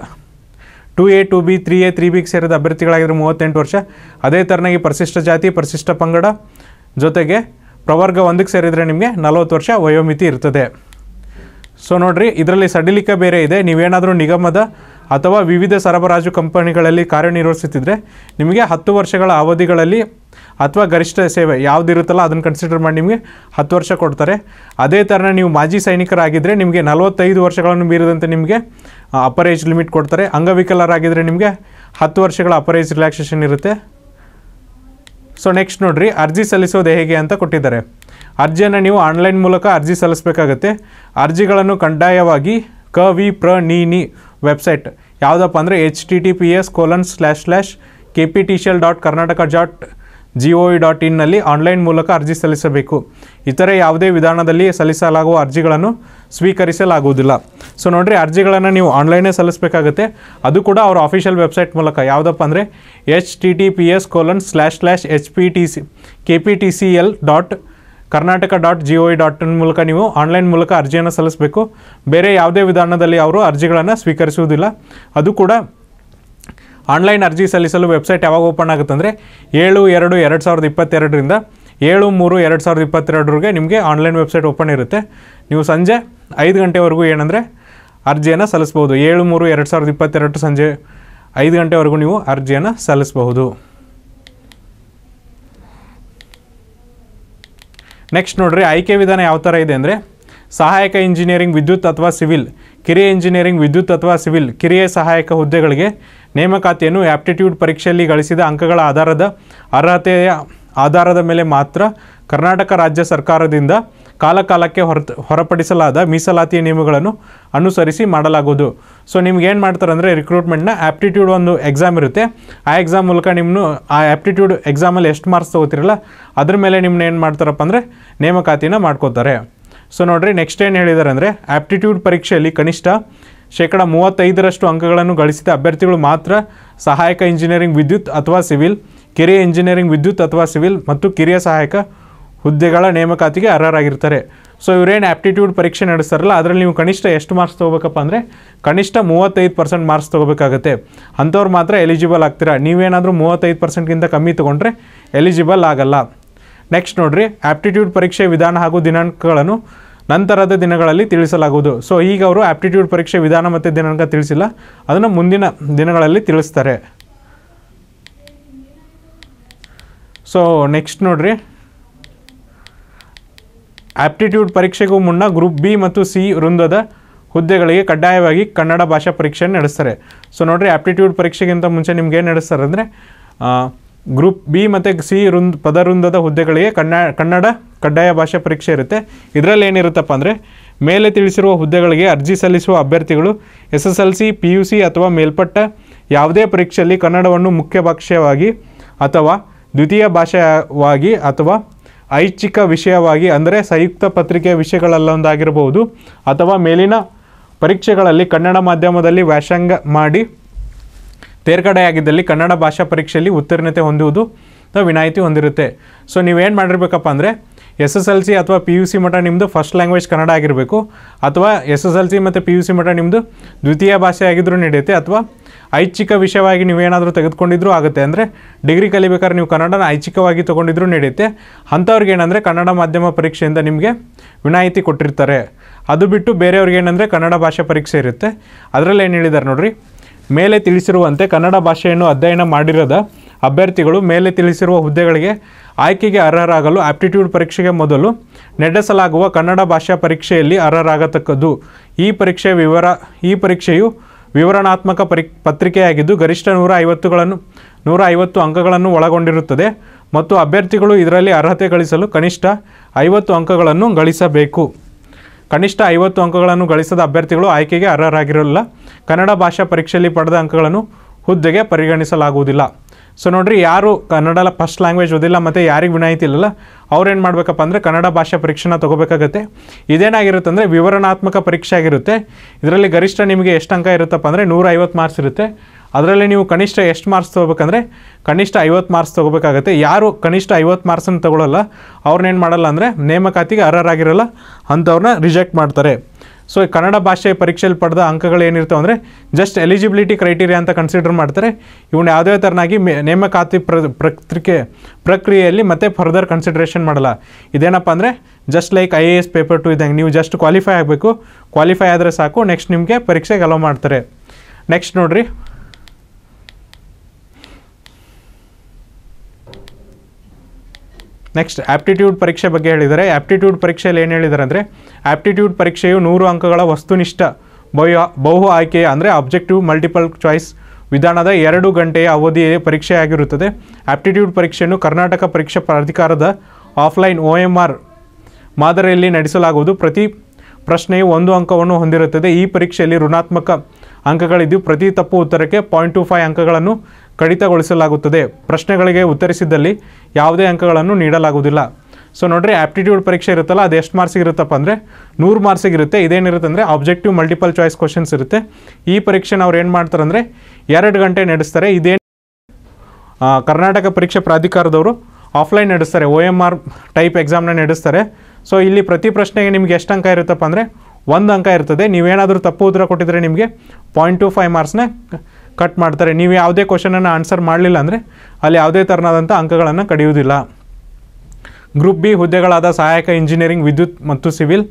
two A two B three A three ಬಿಗೆ ಸೇರಿದ ಅಭ್ಯರ್ಥಿಗಳಾಗಿದ್ದರೆ ಮೂವತ್ತೆಂಟು ವರ್ಷ ಅದೇ ಥರನಾಗಿ ಪರಿಶಿಷ್ಟ ಜಾತಿ ಪರಿಶಿಷ್ಟ ಪಂಗಡ ಜೊತೆಗೆ ಪ್ರವರ್ಗ ಒಂದಕ್ಕೆ ಸೇರಿದರೆ ನಿಮಗೆ ನಲವತ್ತು ವರ್ಷ ವಯೋಮಿತಿ ಇರ್ತದೆ ಸೊ ನೋಡಿರಿ ಇದರಲ್ಲಿ ಸಡಿಲಿಕೆ ಬೇರೆ ಇದೆ ನೀವೇನಾದರೂ ನಿಗಮದ ಅಥವಾ ವಿವಿಧ ಸರಬರಾಜು ಕಂಪನಿಗಳಲ್ಲಿ ಕಾರ್ಯನಿರ್ವಹಿಸುತ್ತಿದ್ದರೆ ನಿಮಗೆ ಹತ್ತು ವರ್ಷಗಳ ಅವಧಿಗಳಲ್ಲಿ ಅಥವಾ ಗರಿಷ್ಠ ಸೇವೆ ಯಾವುದಿರುತ್ತಲ್ಲ ಅದನ್ನು ಕನ್ಸಿಡರ್ ಮಾಡಿ ನಿಮಗೆ ಹತ್ತು ವರ್ಷ ಕೊಡ್ತಾರೆ ಅದೇ ಥರ ನೀವು ಮಾಜಿ ಸೈನಿಕರಾಗಿದ್ದರೆ ನಿಮಗೆ ನಲವತ್ತೈದು ವರ್ಷಗಳನ್ನು ಮೀರಿದಂತೆ ನಿಮಗೆ ಅಪರೇಜ್ ಲಿಮಿಟ್ ಕೊಡ್ತಾರೆ ಅಂಗವಿಕಲರಾಗಿದ್ದರೆ ನಿಮಗೆ ಹತ್ತು ವರ್ಷಗಳ ಅಪರೇಜ್ ರಿಲ್ಯಾಕ್ಸೇಷನ್ ಇರುತ್ತೆ ಸೊ ನೆಕ್ಸ್ಟ್ ನೋಡಿರಿ ಅರ್ಜಿ ಸಲ್ಲಿಸೋದು ಹೇಗೆ ಅಂತ ಕೊಟ್ಟಿದ್ದಾರೆ ಅರ್ಜಿಯನ್ನು ನೀವು ಆನ್ಲೈನ್ ಮೂಲಕ ಅರ್ಜಿ ಸಲ್ಲಿಸಬೇಕಾಗತ್ತೆ ಅರ್ಜಿಗಳನ್ನು ಕಡ್ಡಾಯವಾಗಿ ಕ ವಿ ಪ್ರ ನಿ ನಿ ವೆಬ್ಸೈಟ್ ಯಾವುದಪ್ಪ ಅಂದರೆ H T T P S colon slash slash K P T C L dot Karnataka dot G O dot ಇನ್ನಲ್ಲಿ ಆನ್ಲೈನ್ ಮೂಲಕ ಅರ್ಜಿ ಸಲ್ಲಿಸಬೇಕು ಇತರೆ ಯಾವುದೇ ವಿಧಾನದಲ್ಲಿ ಸಲ್ಲಿಸಲಾಗುವ ಅರ್ಜಿಗಳನ್ನು ಸ್ವೀಕರಿಸಲಾಗುವುದಿಲ್ಲ ಸೊ ನೋಡಿರಿ ಅರ್ಜಿಗಳನ್ನು ನೀವು ಆನ್ಲೈನೇ ಸಲ್ಲಿಸಬೇಕಾಗುತ್ತೆ ಅದು ಕೂಡ ಅವರ ಅಫಿಷಿಯಲ್ ವೆಬ್ಸೈಟ್ ಮೂಲಕ ಯಾವುದಪ್ಪ ಅಂದರೆ H T T P S colon slash slash H P T C K P T C L dot Karnataka dot G O dot in ಮೂಲಕ ನೀವು ಆನ್ಲೈನ್ ಮೂಲಕ ಅರ್ಜಿಯನ್ನು ಸಲ್ಲಿಸಬೇಕು ಬೇರೆ ಯಾವುದೇ ವಿಧಾನದಲ್ಲಿ ಅವರು ಅರ್ಜಿಗಳನ್ನು ಸ್ವೀಕರಿಸುವುದಿಲ್ಲ ಅದು ಕೂಡ ಆನ್ಲೈನ್ ಅರ್ಜಿ ಸಲ್ಲಿಸಲು ವೆಬ್ಸೈಟ್ ಯಾವಾಗ ಓಪನ್ ಆಗುತ್ತೆ ಅಂದರೆ ಏಳು ಎರಡು ಎರಡು ಸಾವಿರದ ಇಪ್ಪತ್ತೆರಡರಿಂದ ಏಳು ಮೂರು ಎರಡು ಸಾವಿರದ ಇಪ್ಪತ್ತೆರಡರಿಗೆ ನಿಮಗೆ ಆನ್ಲೈನ್ ವೆಬ್ಸೈಟ್ ಓಪನ್ ಇರುತ್ತೆ ನೀವು ಸಂಜೆ ಐದು ಗಂಟೆವರೆಗೂ ಏನಂದರೆ ಅರ್ಜಿಯನ್ನು ಸಲ್ಲಿಸ್ಬೋದು ಏಳು ಮೂರು ಎರಡು ಸಾವಿರದ ಇಪ್ಪತ್ತೆರಡು ಸಂಜೆ ಐದು ಗಂಟೆವರೆಗೂ ನೀವು ಅರ್ಜಿಯನ್ನು ಸಲ್ಲಿಸಬಹುದು ನೆಕ್ಸ್ಟ್ ನೋಡ್ರಿ ಆಯ್ಕೆ ವಿಧಾನ ಯಾವ ಥರ ಇದೆ ಅಂದರೆ ಸಹಾಯಕ ಇಂಜಿನಿಯರಿಂಗ್ ವಿದ್ಯುತ್ ಅಥವಾ ಸಿವಿಲ್ ಕಿರಿಯ ಇಂಜಿನಿಯರಿಂಗ್ ವಿದ್ಯುತ್ ಅಥವಾ ಸಿವಿಲ್ ಕಿರಿಯ ಸಹಾಯಕ ಹುದ್ದೆಗಳಿಗೆ ನೇಮಕಾತಿಯನ್ನು ಆ್ಯಪ್ಟಿಟ್ಯೂಡ್ ಪರೀಕ್ಷೆಯಲ್ಲಿ ಗಳಿಸಿದ ಅಂಕಗಳ ಆಧಾರದ ಅರ್ಹತೆಯ ಆಧಾರದ ಮೇಲೆ ಮಾತ್ರ ಕರ್ನಾಟಕ ರಾಜ್ಯ ಸರ್ಕಾರದಿಂದ ಕಾಲಕಾಲಕ್ಕೆ ಹೊರತು ಹೊರಪಡಿಸಲಾದ ಮೀಸಲಾತಿ ನಿಯಮಗಳನ್ನು ಅನುಸರಿಸಿ ಮಾಡಲಾಗುವುದು ಸೊ ನಿಮ್ಗೆ ಏನು ಮಾಡ್ತಾರೆ ಅಂದರೆ ರಿಕ್ರೂಟ್ಮೆಂಟ್ನ ಆ್ಯಪ್ಟಿಟ್ಯೂಡ್ ಒಂದು ಎಕ್ಸಾಮ್ ಇರುತ್ತೆ ಆ ಎಕ್ಸಾಮ್ ಮೂಲಕ ನಿಮ್ಮನ್ನು ಆ ಆ್ಯಪ್ಟಿಟ್ಯೂಡ್ ಎಕ್ಸಾಮಲ್ಲಿ ಎಷ್ಟು ಮಾರ್ಕ್ಸ್ ತೊಗೋತಿರಲ್ಲ ಅದ್ರ ಮೇಲೆ ನಿಮ್ಮನ್ನ ಏನು ಮಾಡ್ತಾರಪ್ಪ ಅಂದರೆ ನೇಮಕಾತಿನ ಮಾಡ್ಕೋತಾರೆ ಸೊ ನೋಡಿರಿ ನೆಕ್ಸ್ಟ್ ಏನು ಹೇಳಿದ್ದಾರೆ ಅಂದರೆ ಆ್ಯಪ್ಟಿಟ್ಯೂಡ್ ಪರೀಕ್ಷೆಯಲ್ಲಿ ಕನಿಷ್ಠ ಶೇಕಡ ಮೂವತ್ತೈದರಷ್ಟು ಅಂಕಗಳನ್ನು ಗಳಿಸಿದ ಅಭ್ಯರ್ಥಿಗಳು ಮಾತ್ರ ಸಹಾಯಕ ಇಂಜಿನಿಯರಿಂಗ್ ವಿದ್ಯುತ್ ಅಥವಾ ಸಿವಿಲ್ ಕಿರಿಯ ಇಂಜಿನಿಯರಿಂಗ್ ವಿದ್ಯುತ್ ಅಥವಾ ಸಿವಿಲ್ ಮತ್ತು ಕಿರಿಯ ಸಹಾಯಕ ಹುದ್ದೆಗಳ ನೇಮಕಾತಿಗೆ ಅರ್ಹರಾಗಿರ್ತಾರೆ ಸೊ ಇವರೇನು ಆಪ್ಟಿಟ್ಯೂಡ್ ಪರೀಕ್ಷೆ ನಡೆಸ್ತಾರಲ್ಲ ಅದರಲ್ಲಿ ನೀವು ಕನಿಷ್ಠ ಎಷ್ಟು ಮಾರ್ಕ್ಸ್ ತೊಗೋಬೇಕಪ್ಪ ಅಂದರೆ ಕನಿಷ್ಠ ಮೂವತ್ತೈದು ಪರ್ಸೆಂಟ್ ಮಾರ್ಕ್ಸ್ ತೊಗೋಬೇಕಾಗುತ್ತೆ ಅಂಥವ್ರು ಮಾತ್ರ ಎಲಿಜಿಬಲ್ ಆಗ್ತೀರಾ ನೀವೇನಾದರೂ ಮೂವತ್ತೈದು ಪರ್ಸೆಂಟ್ಗಿಂತ ಕಮ್ಮಿ ತೊಗೊಂಡ್ರೆ ಎಲಿಜಿಬಲ್ ಆಗಲ್ಲ ನೆಕ್ಸ್ಟ್ ನೋಡ್ರಿ ಆಪ್ಟಿಟ್ಯೂಡ್ ಪರೀಕ್ಷೆ ವಿಧಾನ ಹಾಗೂ ದಿನಾಂಕಗಳನ್ನು ನಂತರದ ದಿನಗಳಲ್ಲಿ ತಿಳಿಸಲಾಗುವುದು ಸೊ ಈಗ ಅವರು ಆಪ್ಟಿಟ್ಯೂಡ್ ಪರೀಕ್ಷೆ ವಿಧಾನ ಮತ್ತು ದಿನಾಂಕ ತಿಳಿಸಿಲ್ಲ ಅದನ್ನು ಮುಂದಿನ ದಿನಗಳಲ್ಲಿ ತಿಳಿಸ್ತಾರೆ ಸೊ ನೆಕ್ಸ್ಟ್ ನೋಡ್ರಿ ಆಪ್ಟಿಟ್ಯೂಡ್ ಪರೀಕ್ಷೆಗೂ ಮುನ್ನ ಗ್ರೂಪ್ ಬಿ ಮತ್ತು ಸಿ ವೃಂದದ ಹುದ್ದೆಗಳಿಗೆ ಕಡ್ಡಾಯವಾಗಿ ಕನ್ನಡ ಭಾಷಾ ಪರೀಕ್ಷೆ ನಡೆಸ್ತಾರೆ ಸೊ ನೋಡ್ರಿ ಆಪ್ಟಿಟ್ಯೂಡ್ ಪರೀಕ್ಷೆಗಿಂತ ಮುಂಚೆ ನಿಮ್ಗೆ ಏನು ನಡೆಸ್ತಾರೆ ಅಂದರೆ ಗ್ರೂಪ್ ಬಿ ಮತ್ತು ಸಿ ರುಂದ್ ಪದವೃಂದದ ಹುದ್ದೆಗಳಿಗೆ ಕನ್ನಡ ಕನ್ನಡ ಕಡ್ಡಾಯ ಭಾಷಾ ಪರೀಕ್ಷೆ ಇರುತ್ತೆ ಇದರಲ್ಲಿ ಏನಿರುತ್ತಪ್ಪ ಅಂದರೆ ಮೇಲೆ ತಿಳಿಸಿರುವ ಹುದ್ದೆಗಳಿಗೆ ಅರ್ಜಿ ಸಲ್ಲಿಸುವ ಅಭ್ಯರ್ಥಿಗಳು S S L C P U C ಅಥವಾ ಮೇಲ್ಪಟ್ಟ ಯಾವುದೇ ಪರೀಕ್ಷೆಯಲ್ಲಿ ಕನ್ನಡವನ್ನು ಮುಖ್ಯ ಭಾಷೆಯವಾಗಿ ಅಥವಾ ದ್ವಿತೀಯ ಭಾಷೆಯವಾಗಿ ಅಥವಾ ಐಚ್ಛಿಕ ವಿಷಯವಾಗಿ ಅಂದರೆ ಸಂಯುಕ್ತ ಪತ್ರಿಕೆಯ ವಿಷಯಗಳಲ್ಲೊಂದಾಗಿರಬಹುದು ಅಥವಾ ಮೇಲಿನ ಪರೀಕ್ಷೆಗಳಲ್ಲಿ ಕನ್ನಡ ಮಾಧ್ಯಮದಲ್ಲಿ ವ್ಯಾಸಂಗ ಮಾಡಿ ತೇರ್ಗಡೆಯಾಗಿದ್ದಲ್ಲಿ ಕನ್ನಡ ಭಾಷಾ ಪರೀಕ್ಷೆಯಲ್ಲಿ ಉತ್ತೀರ್ಣತೆ ಹೊಂದುವುದು ವಿನಾಯಿತಿ ಹೊಂದಿರುತ್ತೆ ಸೊ ನೀವೇನು ಮಾಡಿರಬೇಕಪ್ಪ ಅಂದರೆ ಎಸ್ ಎಸ್ ಎಲ್ ಸಿ ಅಥವಾ ಪಿ ಯು ಸಿ ಮಠ ನಿಮ್ಮದು ಫಸ್ಟ್ ಲ್ಯಾಂಗ್ವೇಜ್ ಕನ್ನಡ ಆಗಿರಬೇಕು ಅಥವಾ ಎಸ್ ಎಸ್ ಎಲ್ ಸಿ ಮತ್ತು ಪಿ ಯು ಸಿ ಮಠ ನಿಮ್ಮದು ದ್ವಿತೀಯ ಭಾಷೆ ಆಗಿದ್ದರೂ ನಡೆಯುತ್ತೆ ಅಥವಾ ಐಚ್ಛಿಕ ವಿಷಯವಾಗಿ ನೀವೇನಾದರೂ ತೆಗೆದುಕೊಂಡಿದ್ರೂ ಆಗುತ್ತೆ ಅಂದರೆ ಡಿಗ್ರಿ ಕಲಿಬೇಕಾದ್ರೆ ನೀವು ಕನ್ನಡನ ಐಚ್ಛಿಕವಾಗಿ ತೊಗೊಂಡಿದ್ರೂ ನಡೆಯುತ್ತೆ ಅಂಥವ್ರಿಗೆ ಏನಂದರೆ ಕನ್ನಡ ಮಾಧ್ಯಮ ಪರೀಕ್ಷೆಯಿಂದ ನಿಮಗೆ ವಿನಾಯಿತಿ ಕೊಟ್ಟಿರ್ತಾರೆ ಅದು ಬಿಟ್ಟು ಬೇರೆಯವ್ರಿಗೆ ಏನಂದರೆ ಕನ್ನಡ ಭಾಷಾ ಪರೀಕ್ಷೆ ಇರುತ್ತೆ ಅದರಲ್ಲಿ ಏನು ಹೇಳಿದ್ದಾರೆ ನೋಡಿರಿ ಮೇಲೆ ತಿಳಿಸಿರುವಂತೆ ಕನ್ನಡ ಭಾಷೆಯನ್ನು ಅಧ್ಯಯನ ಮಾಡಿರದ ಅಭ್ಯರ್ಥಿಗಳು ಮೇಲೆ ತಿಳಿಸಿರುವ ಹುದ್ದೆಗಳಿಗೆ ಆಯ್ಕೆಗೆ ಅರ್ಹರಾಗಲು ಆಪ್ಟಿಟ್ಯೂಡ್ ಪರೀಕ್ಷೆಗೆ ಮೊದಲು ನಡೆಸಲಾಗುವ ಕನ್ನಡ ಭಾಷಾ ಪರೀಕ್ಷೆಯಲ್ಲಿ ಅರ್ಹರಾಗತಕ್ಕದ್ದು ಈ ಪರೀಕ್ಷೆ ವಿವರ ಈ ಪರೀಕ್ಷೆಯು ವಿವರಣಾತ್ಮಕ ಪರಿ ಪತ್ರಿಕೆಯಾಗಿದ್ದು ಗರಿಷ್ಠ ನೂರ ಐವತ್ತುಗಳನ್ನು ನೂರ ಐವತ್ತು ಅಂಕಗಳನ್ನು ಒಳಗೊಂಡಿರುತ್ತದೆ ಮತ್ತು ಅಭ್ಯರ್ಥಿಗಳು ಇದರಲ್ಲಿ ಅರ್ಹತೆ ಗಳಿಸಲು ಕನಿಷ್ಠ ಐವತ್ತು ಅಂಕಗಳನ್ನು ಗಳಿಸಬೇಕು ಕನಿಷ್ಠ ಐವತ್ತು ಅಂಕಗಳನ್ನು ಗಳಿಸದ ಅಭ್ಯರ್ಥಿಗಳು ಆಯ್ಕೆಗೆ ಅರ್ಹರಾಗಿರಲಿಲ್ಲ ಕನ್ನಡ ಭಾಷಾ ಪರೀಕ್ಷೆಯಲ್ಲಿ ಪಡೆದ ಅಂಕಗಳನ್ನು ಹುದ್ದೆಗೆ ಪರಿಗಣಿಸಲಾಗುವುದಿಲ್ಲ ಸೊ ನೋಡ್ರಿ ಯಾರು ಕನ್ನಡ ಫಸ್ಟ್ ಲ್ಯಾಂಗ್ವೇಜ್ ಓದಿಲ್ಲ ಮತ್ತು ಯಾರಿಗೆ ವಿನಾಯಿತಿ ಇಲ್ಲಲ್ಲ ಅವ್ರೇನು ಮಾಡಬೇಕಪ್ಪ ಅಂದರೆ ಕನ್ನಡ ಭಾಷಾ ಪರೀಕ್ಷೆನ ತೊಗೋಬೇಕಾಗತ್ತೆ ಇದೇನಾಗಿರುತ್ತೆ ಅಂದರೆ ವಿವರಣಾತ್ಮಕ ಪರೀಕ್ಷೆ ಆಗಿರುತ್ತೆ ಇದರಲ್ಲಿ ಗರಿಷ್ಠ ನಿಮಗೆ ಎಷ್ಟು ಅಂಕ ಇರುತ್ತಪ್ಪ ಅಂದರೆ ನೂರ ಮಾರ್ಕ್ಸ್ ಇರುತ್ತೆ ಅದರಲ್ಲಿ ನೀವು ಕನಿಷ್ಠ ಎಷ್ಟು ಮಾರ್ಕ್ಸ್ ತೊಗೋಬೇಕಂದ್ರೆ ಕನಿಷ್ಠ ಐವತ್ತು ಮಾರ್ಕ್ಸ್ ತೊಗೋಬೇಕಾಗತ್ತೆ ಯಾರು ಕನಿಷ್ಠ ಐವತ್ತು ಮಾರ್ಕ್ಸನ್ನು ತೊಗೊಳ್ಳಲ್ಲ ಅವ್ರನ್ನೇನು ಮಾಡಲ್ಲ ಅಂದರೆ ನೇಮಕಾತಿಗೆ ಅರ್ಹರಾಗಿರಲ್ಲ ಅಂಥವ್ರನ್ನ ರಿಜೆಕ್ಟ್ ಮಾಡ್ತಾರೆ ಸೊ ಈ ಕನ್ನಡ ಭಾಷೆ ಪರೀಕ್ಷೆಯಲ್ಲಿ ಪಡೆದ ಅಂಕಗಳು ಏನಿರ್ತವೆ ಅಂದರೆ ಜಸ್ಟ್ ಎಲಿಜಿಬಿಲಿಟಿ ಕ್ರೈಟೀರಿಯಾ ಅಂತ ಕನ್ಸಿಡರ್ ಮಾಡ್ತಾರೆ ಇವನ್ನ ಯಾವುದೇ ಥರನಾಗಿ ಮೇ ನೇಮಕಾತಿ ಪ್ರ ಪ್ರಕ್ರಿಯೆಯಲ್ಲಿ ಮತ್ತೆ ಫರ್ದರ್ ಕನ್ಸಿಡ್ರೇಷನ್ ಮಾಡಲ್ಲ ಇದೇನಪ್ಪ ಅಂದರೆ just like I A S paper two ಇದ್ದಂಗೆ ನೀವು ಜಸ್ಟ್ ಕ್ವಾಲಿಫೈ ಆಗಬೇಕು ಕ್ವಾಲಿಫೈ ಆದರೆ ಸಾಕು ನೆಕ್ಸ್ಟ್ ನಿಮಗೆ ಪರೀಕ್ಷೆಗೆ ಅಲೋ ಮಾಡ್ತಾರೆ ನೆಕ್ಸ್ಟ್ ನೋಡಿರಿ ನೆಕ್ಸ್ಟ್ ಆಪ್ಟಿಟ್ಯೂಡ್ ಪರೀಕ್ಷೆ ಬಗ್ಗೆ ಹೇಳಿದರೆ ಆಪ್ಟಿಟ್ಯೂಡ್ ಪರೀಕ್ಷೆಯಲ್ಲಿ ಏನು ಹೇಳಿದ್ದಾರೆ ಅಂದರೆ ಆಪ್ಟಿಟ್ಯೂಡ್ ಪರೀಕ್ಷೆಯು ನೂರು ಅಂಕಗಳ ವಸ್ತುನಿಷ್ಠ ಬಯ ಬಹು ಆಯ್ಕೆಯ ಅಂದರೆ ಅಬ್ಜೆಕ್ಟಿವ್ ಮಲ್ಟಿಪಲ್ ಚಾಯ್ಸ್ ವಿಧಾನದ ಎರಡು ಗಂಟೆಯ ಅವಧಿಯೇ ಪರೀಕ್ಷೆಯಾಗಿರುತ್ತದೆ ಆ್ಯಪ್ಟಿಟ್ಯೂಡ್ ಪರೀಕ್ಷೆಯನ್ನು ಕರ್ನಾಟಕ ಪರೀಕ್ಷಾ ಪ್ರಾಧಿಕಾರದ ಆಫ್ಲೈನ್ ಒ ಎಮ್ ಆರ್ ಮಾದರಿಯಲ್ಲಿ ನಡೆಸಲಾಗುವುದು ಪ್ರತಿ ಪ್ರಶ್ನೆಯು ಒಂದು ಅಂಕವನ್ನು ಹೊಂದಿರುತ್ತದೆ ಈ ಪರೀಕ್ಷೆಯಲ್ಲಿ ಋಣಾತ್ಮಕ ಅಂಕಗಳಿದ್ದು ಪ್ರತಿ ತಪ್ಪು ಉತ್ತರಕ್ಕೆ ಪಾಯಿಂಟ್ ಟು ಫೈವ್ ಅಂಕಗಳನ್ನು ಕಡಿತಗೊಳಿಸಲಾಗುತ್ತದೆ ಪ್ರಶ್ನೆಗಳಿಗೆ ಉತ್ತರಿಸಿದ್ದಲ್ಲಿ ಯಾವುದೇ ಅಂಕಗಳನ್ನು ನೀಡಲಾಗುವುದಿಲ್ಲ ಸೊ ನೋಡ್ರಿ ಆಪ್ಟಿಟ್ಯೂಡ್ ಪರೀಕ್ಷೆ ಇರುತ್ತಲ್ಲ ಅದು ಎಷ್ಟು ಮಾರ್ಕ್ಸಿಗೆ ಇರುತ್ತಪ್ಪ ಅಂದರೆ ನೂರು ಮಾರ್ಕ್ಸಿಗೆ ಇರುತ್ತೆ ಇದೇನಿರುತ್ತೆ ಅಂದರೆ ಆಬ್ಜೆಕ್ಟಿವ್ ಮಲ್ಟಿಪಲ್ ಚಾಯ್ಸ್ ಕ್ವಶನ್ಸ್ ಇರುತ್ತೆ ಈ ಪರೀಕ್ಷೆನ ಅವ್ರು ಏನು ಮಾಡ್ತಾರೆ ಅಂದರೆ ಎರಡು ಗಂಟೆ ನಡೆಸ್ತಾರೆ ಇದೇನು ಕರ್ನಾಟಕ ಪರೀಕ್ಷೆ ಪ್ರಾಧಿಕಾರದವರು ಆಫ್ಲೈನ್ ನಡೆಸ್ತಾರೆ ಒ ಎಮ್ ಆರ್ ಟೈಪ್ ಎಕ್ಸಾಮ್ನ ನಡೆಸ್ತಾರೆ ಸೊ ಇಲ್ಲಿ ಪ್ರತಿ ಪ್ರಶ್ನೆಗೆ ನಿಮ್ಗೆ ಎಷ್ಟು ಅಂಕ ಇರುತ್ತಪ್ಪ ಅಂದರೆ ಒಂದು ಅಂಕ ಇರ್ತದೆ ನೀವೇನಾದರೂ ತಪ್ಪು ಉತ್ತರ ಕೊಟ್ಟಿದ್ರೆ ನಿಮಗೆ ಪಾಯಿಂಟ್ ಟು ಫೈವ್ ಮಾರ್ಕ್ಸ್ನ ಕಟ್ ಮಾಡ್ತಾರೆ ನೀವು ಯಾವುದೇ ಕ್ವಶನನ್ನು ಆನ್ಸರ್ ಮಾಡಲಿಲ್ಲ ಅಂದರೆ ಅಲ್ಲಿ ಯಾವುದೇ ಥರನಾದಂಥ ಅಂಕಗಳನ್ನು ಕಡಿಯುವುದಿಲ್ಲ ಗ್ರೂಪ್ ಬಿ ಹುದ್ದೆಗಳಾದ ಸಹಾಯಕ ಇಂಜಿನಿಯರಿಂಗ್ ವಿದ್ಯುತ್ ಮತ್ತು ಸಿವಿಲ್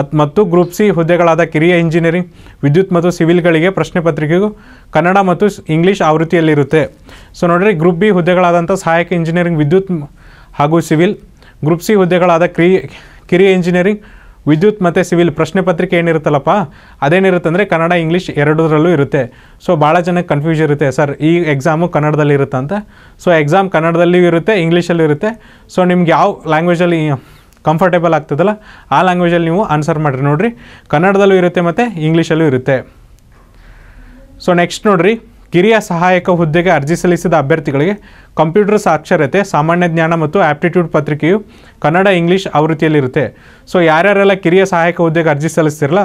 ಅತ್ ಮತ್ತು ಗ್ರೂಪ್ ಸಿ ಹುದ್ದೆಗಳಾದ ಕಿರಿಯ ಇಂಜಿನಿಯರಿಂಗ್ ವಿದ್ಯುತ್ ಮತ್ತು ಸಿವಿಲ್ಗಳಿಗೆ ಪ್ರಶ್ನೆ ಪತ್ರಿಕೆಗೂ ಕನ್ನಡ ಮತ್ತು ಇಂಗ್ಲೀಷ್ ಆವೃತ್ತಿಯಲ್ಲಿರುತ್ತೆ ಸೊ ನೋಡಿರಿ ಗ್ರೂಪ್ ಬಿ ಹುದ್ದೆಗಳಾದಂಥ ಸಹಾಯಕ ಇಂಜಿನಿಯರಿಂಗ್ ವಿದ್ಯುತ್ ಹಾಗೂ ಸಿವಿಲ್ ಗ್ರೂಪ್ ಸಿ ಹುದ್ದೆಗಳಾದ ಕ್ರಿ ಕಿರಿಯ ಇಂಜಿನಿಯರಿಂಗ್ ವಿದ್ಯುತ್ ಮತ್ತು ಸಿವಿಲ್ ಪ್ರಶ್ನೆ ಪತ್ರಿಕೆ ಏನಿರುತ್ತಲ್ಲಪ್ಪ ಅದೇನಿರುತ್ತೆ ಅಂದರೆ ಕನ್ನಡ ಇಂಗ್ಲೀಷ್ ಎರಡರಲ್ಲೂ ಇರುತ್ತೆ ಸೊ ಭಾಳ ಜನಕ್ಕೆ ಕನ್ಫ್ಯೂಸ್ ಇರುತ್ತೆ ಸರ್ ಈ ಎಕ್ಸಾಮು ಕನ್ನಡದಲ್ಲಿ ಇರುತ್ತೆ ಅಂತ ಸೊ ಎಕ್ಸಾಮ್ ಕನ್ನಡದಲ್ಲೂ ಇರುತ್ತೆ ಇಂಗ್ಲೀಷಲ್ಲಿ ಇರುತ್ತೆ ಸೊ ನಿಮ್ಗೆ ಯಾವ ಲ್ಯಾಂಗ್ವೇಜಲ್ಲಿ ಕಂಫರ್ಟೇಬಲ್ ಆಗ್ತದಲ್ಲ ಆ ಲ್ಯಾಂಗ್ವೇಜಲ್ಲಿ ನೀವು ಆನ್ಸರ್ ಮಾಡಿರಿ ನೋಡಿರಿ ಕನ್ನಡದಲ್ಲೂ ಇರುತ್ತೆ ಮತ್ತು ಇಂಗ್ಲೀಷಲ್ಲೂ ಇರುತ್ತೆ ಸೊ ನೆಕ್ಸ್ಟ್ ನೋಡಿರಿ ಕಿರಿಯ ಸಹಾಯಕ ಹುದ್ದೆಗೆ ಅರ್ಜಿ ಸಲ್ಲಿಸಿದ ಅಭ್ಯರ್ಥಿಗಳಿಗೆ ಕಂಪ್ಯೂಟರ್ ಸಾಕ್ಷರತೆ ಸಾಮಾನ್ಯ ಜ್ಞಾನ ಮತ್ತು ಆ್ಯಪ್ಟಿಟ್ಯೂಡ್ ಪತ್ರಿಕೆಯು ಕನ್ನಡ ಇಂಗ್ಲೀಷ್ ಆವೃತ್ತಿಯಲ್ಲಿರುತ್ತೆ ಸೊ ಯಾರ್ಯಾರೆಲ್ಲ ಕಿರಿಯ ಸಹಾಯಕ ಹುದ್ದೆಗೆ ಅರ್ಜಿ ಸಲ್ಲಿಸ್ತಿರಲ್ಲ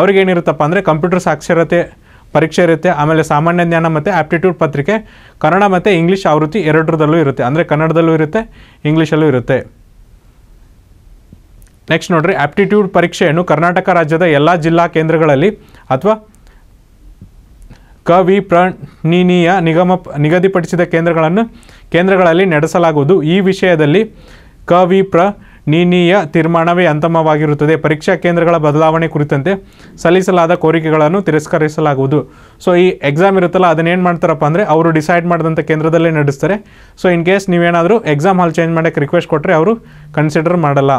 ಅವ್ರಿಗೇನಿರುತ್ತಪ್ಪ ಅಂದರೆ ಕಂಪ್ಯೂಟರ್ ಸಾಕ್ಷರತೆ ಪರೀಕ್ಷೆ ಇರುತ್ತೆ ಆಮೇಲೆ ಸಾಮಾನ್ಯ ಜ್ಞಾನ ಮತ್ತು ಆಪ್ಟಿಟ್ಯೂಡ್ ಪತ್ರಿಕೆ ಕನ್ನಡ ಮತ್ತು ಇಂಗ್ಲೀಷ್ ಆವೃತ್ತಿ ಎರಡರದಲ್ಲೂ ಇರುತ್ತೆ ಅಂದರೆ ಕನ್ನಡದಲ್ಲೂ ಇರುತ್ತೆ ಇಂಗ್ಲೀಷಲ್ಲೂ ಇರುತ್ತೆ ನೆಕ್ಸ್ಟ್ ನೋಡ್ರಿ ಆ್ಯಪ್ಟಿಟ್ಯೂಡ್ ಪರೀಕ್ಷೆಯನ್ನು ಕರ್ನಾಟಕ ರಾಜ್ಯದ ಎಲ್ಲ ಜಿಲ್ಲಾ ಕೇಂದ್ರಗಳಲ್ಲಿ ಅಥವಾ ಕ ವಿ ನಿಗಮ ನಿಗದಿಪಡಿಸಿದ ಕೇಂದ್ರಗಳನ್ನು ಕೇಂದ್ರಗಳಲ್ಲಿ ನಡೆಸಲಾಗುವುದು ಈ ವಿಷಯದಲ್ಲಿ ಕ ವಿ ಪ್ರ ತೀರ್ಮಾನವೇ ಅಂತಿಮವಾಗಿರುತ್ತದೆ ಪರೀಕ್ಷಾ ಕೇಂದ್ರಗಳ ಬದಲಾವಣೆ ಕುರಿತಂತೆ ಸಲ್ಲಿಸಲಾದ ಕೋರಿಕೆಗಳನ್ನು ತಿರಸ್ಕರಿಸಲಾಗುವುದು ಸೊ ಈ ಎಕ್ಸಾಮ್ ಇರುತ್ತಲ್ಲ ಅದನ್ನೇನು ಮಾಡ್ತಾರಪ್ಪ ಅಂದರೆ ಅವರು ಡಿಸೈಡ್ ಮಾಡಿದಂಥ ಕೇಂದ್ರದಲ್ಲೇ ನಡೆಸ್ತಾರೆ ಸೊ ಇನ್ ಕೇಸ್ ನೀವೇನಾದರೂ ಎಕ್ಸಾಮ್ ಹಾಲ್ ಚೇಂಜ್ ಮಾಡೋಕ್ಕೆ ರಿಕ್ವೆಸ್ಟ್ ಕೊಟ್ಟರೆ ಅವರು ಕನ್ಸಿಡರ್ ಮಾಡಲ್ಲ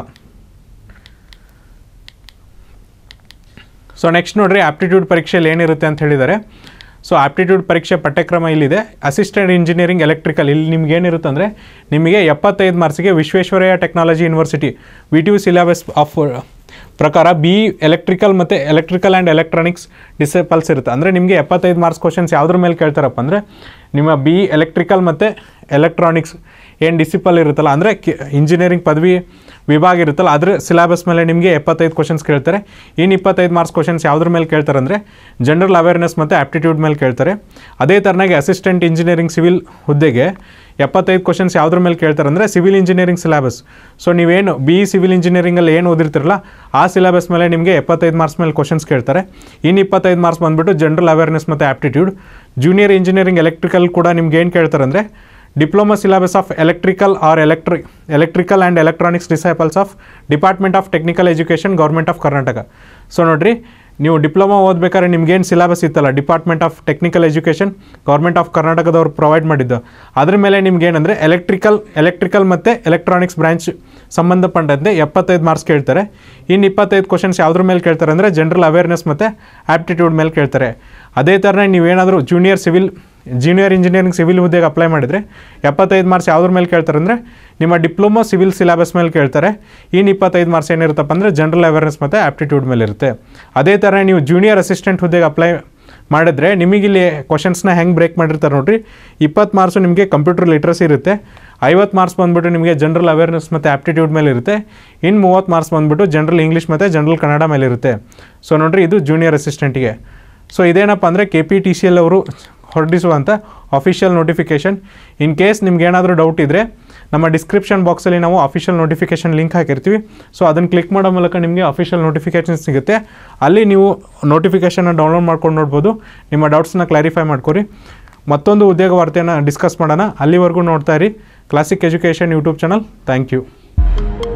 ಸೊ ನೆಕ್ಸ್ಟ್ ನೋಡಿರಿ ಆಪ್ಟಿಟ್ಯೂಡ್ ಪರೀಕ್ಷೆಯಲ್ಲಿ ಏನಿರುತ್ತೆ ಅಂತ ಹೇಳಿದ್ದಾರೆ ಸೊ ಆಪ್ಟಿಟ್ಯೂಡ್ ಪರೀಕ್ಷೆ ಪಠ್ಯಕ್ರಮ ಇಲ್ಲಿದೆ ಅಸಿಸ್ಟೆಂಟ್ ಇಂಜಿನಿಯರಿಂಗ್ ಎಲೆಕ್ಟ್ರಿಕಲ್ ಇಲ್ಲಿ ನಿಮ್ಗೆ ಏನಿರುತ್ತೆ ಅಂದರೆ ನಿಮಗೆ ಎಪ್ಪತ್ತೈದು ಮಾರ್ಕ್ಸ್ಗೆ Visvesvaraya technology university V T U syllabus of ಪ್ರಕಾರ ಬಿ ಎಲೆಕ್ಟ್ರಿಕಲ್ ಮತ್ತು ಎಲೆಕ್ಟ್ರಿಕಲ್ ಆ್ಯಂಡ್ ಎಲೆಕ್ಟ್ರಾನಿಕ್ಸ್ ಡಿಸಿಪಲ್ಸ್ ಇರುತ್ತೆ ಅಂದರೆ ನಿಮಗೆ ಎಪ್ಪತ್ತೈದು ಮಾರ್ಕ್ಸ್ ಕ್ವಶನ್ಸ್ ಯಾವುದ್ರ ಮೇಲೆ ಕೇಳ್ತಾರಪ್ಪ ಅಂದರೆ ನಿಮ್ಮ ಬಿ ಎಲೆಕ್ಟ್ರಿಕಲ್ ಮತ್ತು ಎಲೆಕ್ಟ್ರಾನಿಕ್ಸ್ ಏನು ಡಿಸಿಪಲ್ ಇರುತ್ತಲ್ಲ ಅಂದರೆ ಇಂಜಿನಿಯರಿಂಗ್ ಪದವಿ ವಿಭಾಗ ಇರುತ್ತಲ್ಲ ಅದ್ರ ಸಿಲಬಸ್ ಮೇಲೆ ನಿಮಗೆ ಎಪ್ಪತ್ತೈದು ಕ್ವಶನ್ಸ್ ಕೇಳ್ತಾರೆ ಇನ್ನು ಇಪ್ಪತ್ತೈದು ಮಾರ್ಕ್ಸ್ ಕ್ವಶನ್ಸ್ ಯಾವ್ದ್ರ ಮೇಲೆ ಕೇಳ್ತಾರೆ ಅಂದರೆ ಜನರಲ್ ಅವೇರ್ನೆಸ್ ಮತ್ತು ಆ್ಯಪ್ಟಿಟ್ಯೂಡ್ ಮೇಲೆ ಕೇಳ್ತಾರೆ ಅದೇ ಥರನಾಗಿ ಅಸಿಸ್ಟೆಂಟ್ ಇಂಜಿನಿಯರಿಂಗ್ ಸಿವಿಲ್ ಹುದ್ದೆಗೆ ಎಪ್ಪತ್ತೈದು ಕ್ವಶನ್ಸ್ ಯಾವುದ್ರ ಮೇಲೆ ಕೇಳ್ತಾರೆ ಅಂದರೆ ಸಿವಿಲ್ ಇಂಜಿನಿಯರಿಂಗ್ ಸಿಲಬಸ್ ಸೊ ನೀವೇನು ಬಿ ಸಿವಿಲ್ e ಇಂಜಿನಿಯರಿಂಗಲ್ಲಿ ಏನು ಓದಿರ್ತಿರಲ್ಲ ಆ ಸಿಲೆಬಸ್ ಮೇಲೆ ನಿಮಗೆ ಎಪ್ಪತ್ತೈದು ಮಾರ್ಕ್ಸ್ ಮೇಲೆ ಕ್ವಶನ್ಸ್ ಕೇಳ್ತಾರೆ ಇನ್ನು ಇಪ್ಪತ್ತೈದು ಮಾರ್ಕ್ಸ್ ಬಂದುಬಿಟ್ಟು ಜನರಲ್ ಅವೇರ್ನೆಸ್ ಮತ್ತು ಆಪ್ಟಿಟ್ಯೂಡ್ ಜೂನಿಯರ್ ಇಂಜಿನಿಯರಿಂಗ್ ಎಲೆಕ್ಟ್ರಿಕಲ್ ಕೂಡ ನಿಮ್ಗೆ ಏನು ಕೇಳ್ತಾರೆ ಅಂದರೆ diploma syllabus of electrical or ಎಲೆಕ್ಟ್ರಿ electrical and electronics disciplines of department of technical education government of Karnataka so ನೋಡಿರಿ ನೀವು ಡಿಪ್ಲೊಮಾ ಓದಬೇಕಾದ್ರೆ ನಿಮ್ಗೇನು ಸಿಲೆಬಸ್ ಇತ್ತಲ್ಲ department of technical education government of ಕರ್ನಾಟಕದವ್ರು ಪ್ರೊವೈಡ್ ಮಾಡಿದ್ದು ಅದ್ರ ಮೇಲೆ ನಿಮ್ಗೇನಂದರೆ ಎಲೆಕ್ಟ್ರಿಕಲ್ ಎಲೆಕ್ಟ್ರಿಕಲ್ ಮತ್ತು ಎಲೆಕ್ಟ್ರಾನಿಕ್ಸ್ ಬ್ರಾಂಚ್ ಸಂಬಂಧಪಟ್ಟಂತೆ ಎಪ್ಪತ್ತೈದು ಮಾರ್ಕ್ಸ್ ಕೇಳ್ತಾರೆ ಇನ್ನು ಇಪ್ಪತ್ತೈದು ಕ್ವಶನ್ಸ್ ಯಾವ್ದ್ರ ಮೇಲೆ ಕೇಳ್ತಾರೆ ಅಂದರೆ ಜನರಲ್ ಅವೇರ್ನೆಸ್ ಮತ್ತು ಆ್ಯಪ್ಟಿಟ್ಯೂಡ್ ಮೇಲೆ ಕೇಳ್ತಾರೆ ಅದೇ ಥರನೇ ನೀವೇನಾದರೂ junior civil junior engineering civil ಹುದ್ದೆಗೆ ಅಪ್ಲೈ ಮಾಡಿದರೆ ಎಪ್ಪತ್ತೈದು ಮಾರ್ಚ್ ಯಾವ್ದ್ರ ಮೇಲೆ ಕೇಳ್ತಾರೆ ಅಂದರೆ ನಿಮ್ಮ ಡಿಪ್ಲೊಮಾ ಸಿವಿಲ್ ಸಿಲೆಬಸ್ ಮೇಲೆ ಕೇಳ್ತಾರೆ ಇನ್ನು ಇಪ್ಪತ್ತೈದು ಮಾರ್ಚ್ ಏನಿರುತ್ತಪ್ಪ ಅಂದರೆ ಜನರಲ್ ಅವೇರ್ನೆಸ್ ಮತ್ತು ಆ್ಯಪ್ಟಿಟ್ಯೂಡ್ ಮೇಲೆ ಇರುತ್ತೆ ಅದೇ ಥರ ನೀವು ಜೂನಿಯರ್ ಅಸಿಸ್ಟೆಂಟ್ ಹುದ್ದೆಗೆ ಅಪ್ಲೈ ಮಾಡಿದ್ರೆ ನಿಮಗಿಲ್ಲಿ ಕ್ವಶನ್ಸ್ನ ಹೆಂಗೆ ಬ್ರೇಕ್ ಮಾಡಿರ್ತಾರೆ ನೋಡಿರಿ ಇಪ್ಪತ್ತು ಮಾರ್ಕ್ಸು ನಿಮಗೆ ಕಂಪ್ಯೂಟರ್ ಲಿಟ್ರಸಿ ಇರುತ್ತೆ ಐವತ್ತು ಮಾರ್ಕ್ಸ್ ಬಂದುಬಿಟ್ಟು ನಿಮಗೆ ಜನರಲ್ ಅವೇರ್ನೆಸ್ ಮತ್ತು ಆ್ಯಪ್ಟಿಟ್ಯೂಡ್ ಮೇಲೆ ಇರುತ್ತೆ ಇನ್ನು ಮೂವತ್ತು ಮಾರ್ಕ್ಸ್ ಬಂದುಬಿಟ್ಟು ಜನರಲ್ ಇಂಗ್ಲೀಷ್ ಮತ್ತು ಜನರಲ್ ಕನ್ನಡ ಮೇಲೆ ಇರುತ್ತೆ ಸೊ ನೋಡಿರಿ ಇದು ಜೂನಿಯರ್ ಅಸಿಸ್ಟೆಂಟಿಗೆ ಸೊ ಇದೇನಪ್ಪ ಅಂದರೆ K P T C L ಅವರು ಹೊರಡಿಸುವಂಥ ಅಫಿಷಿಯಲ್ ನೋಟಿಫಿಕೇಷನ್ ಇನ್ ಕೇಸ್ ನಿಮ್ಗೆ ಏನಾದರೂ ಡೌಟ್ ಇದ್ದರೆ ನಮ್ಮ ಡಿಸ್ಕ್ರಿಪ್ಷನ್ ಬಾಕ್ಸಲ್ಲಿ ನಾವು ಅಫಿಷಿಯಲ್ ನೋಟಿಫಿಕೇಷನ್ ಲಿಂಕ್ ಹಾಕಿರ್ತೀವಿ ಸೊ ಅದನ್ನು ಕ್ಲಿಕ್ ಮಾಡೋ ಮೂಲಕ ನಿಮಗೆ ಅಫಿಷಿಯಲ್ ನೋಟಿಫಿಕೇಷನ್ ಸಿಗುತ್ತೆ ಅಲ್ಲಿ ನೀವು ನೋಟಿಫಿಕೇಷನ್ನ ಡೌನ್ಲೋಡ್ ಮಾಡ್ಕೊಂಡು ನೋಡ್ಬೋದು ನಿಮ್ಮ ಡೌಟ್ಸನ್ನ ಕ್ಲಾರಿಫೈ ಮಾಡ್ಕೊರಿ ಮತ್ತೊಂದು ಉದ್ಯೋಗ ವಾರ್ತೆಯನ್ನು ಡಿಸ್ಕಸ್ ಮಾಡೋಣ ಅಲ್ಲಿವರೆಗೂ ನೋಡ್ತಾ ಇರಿ classic education YouTube channel thank you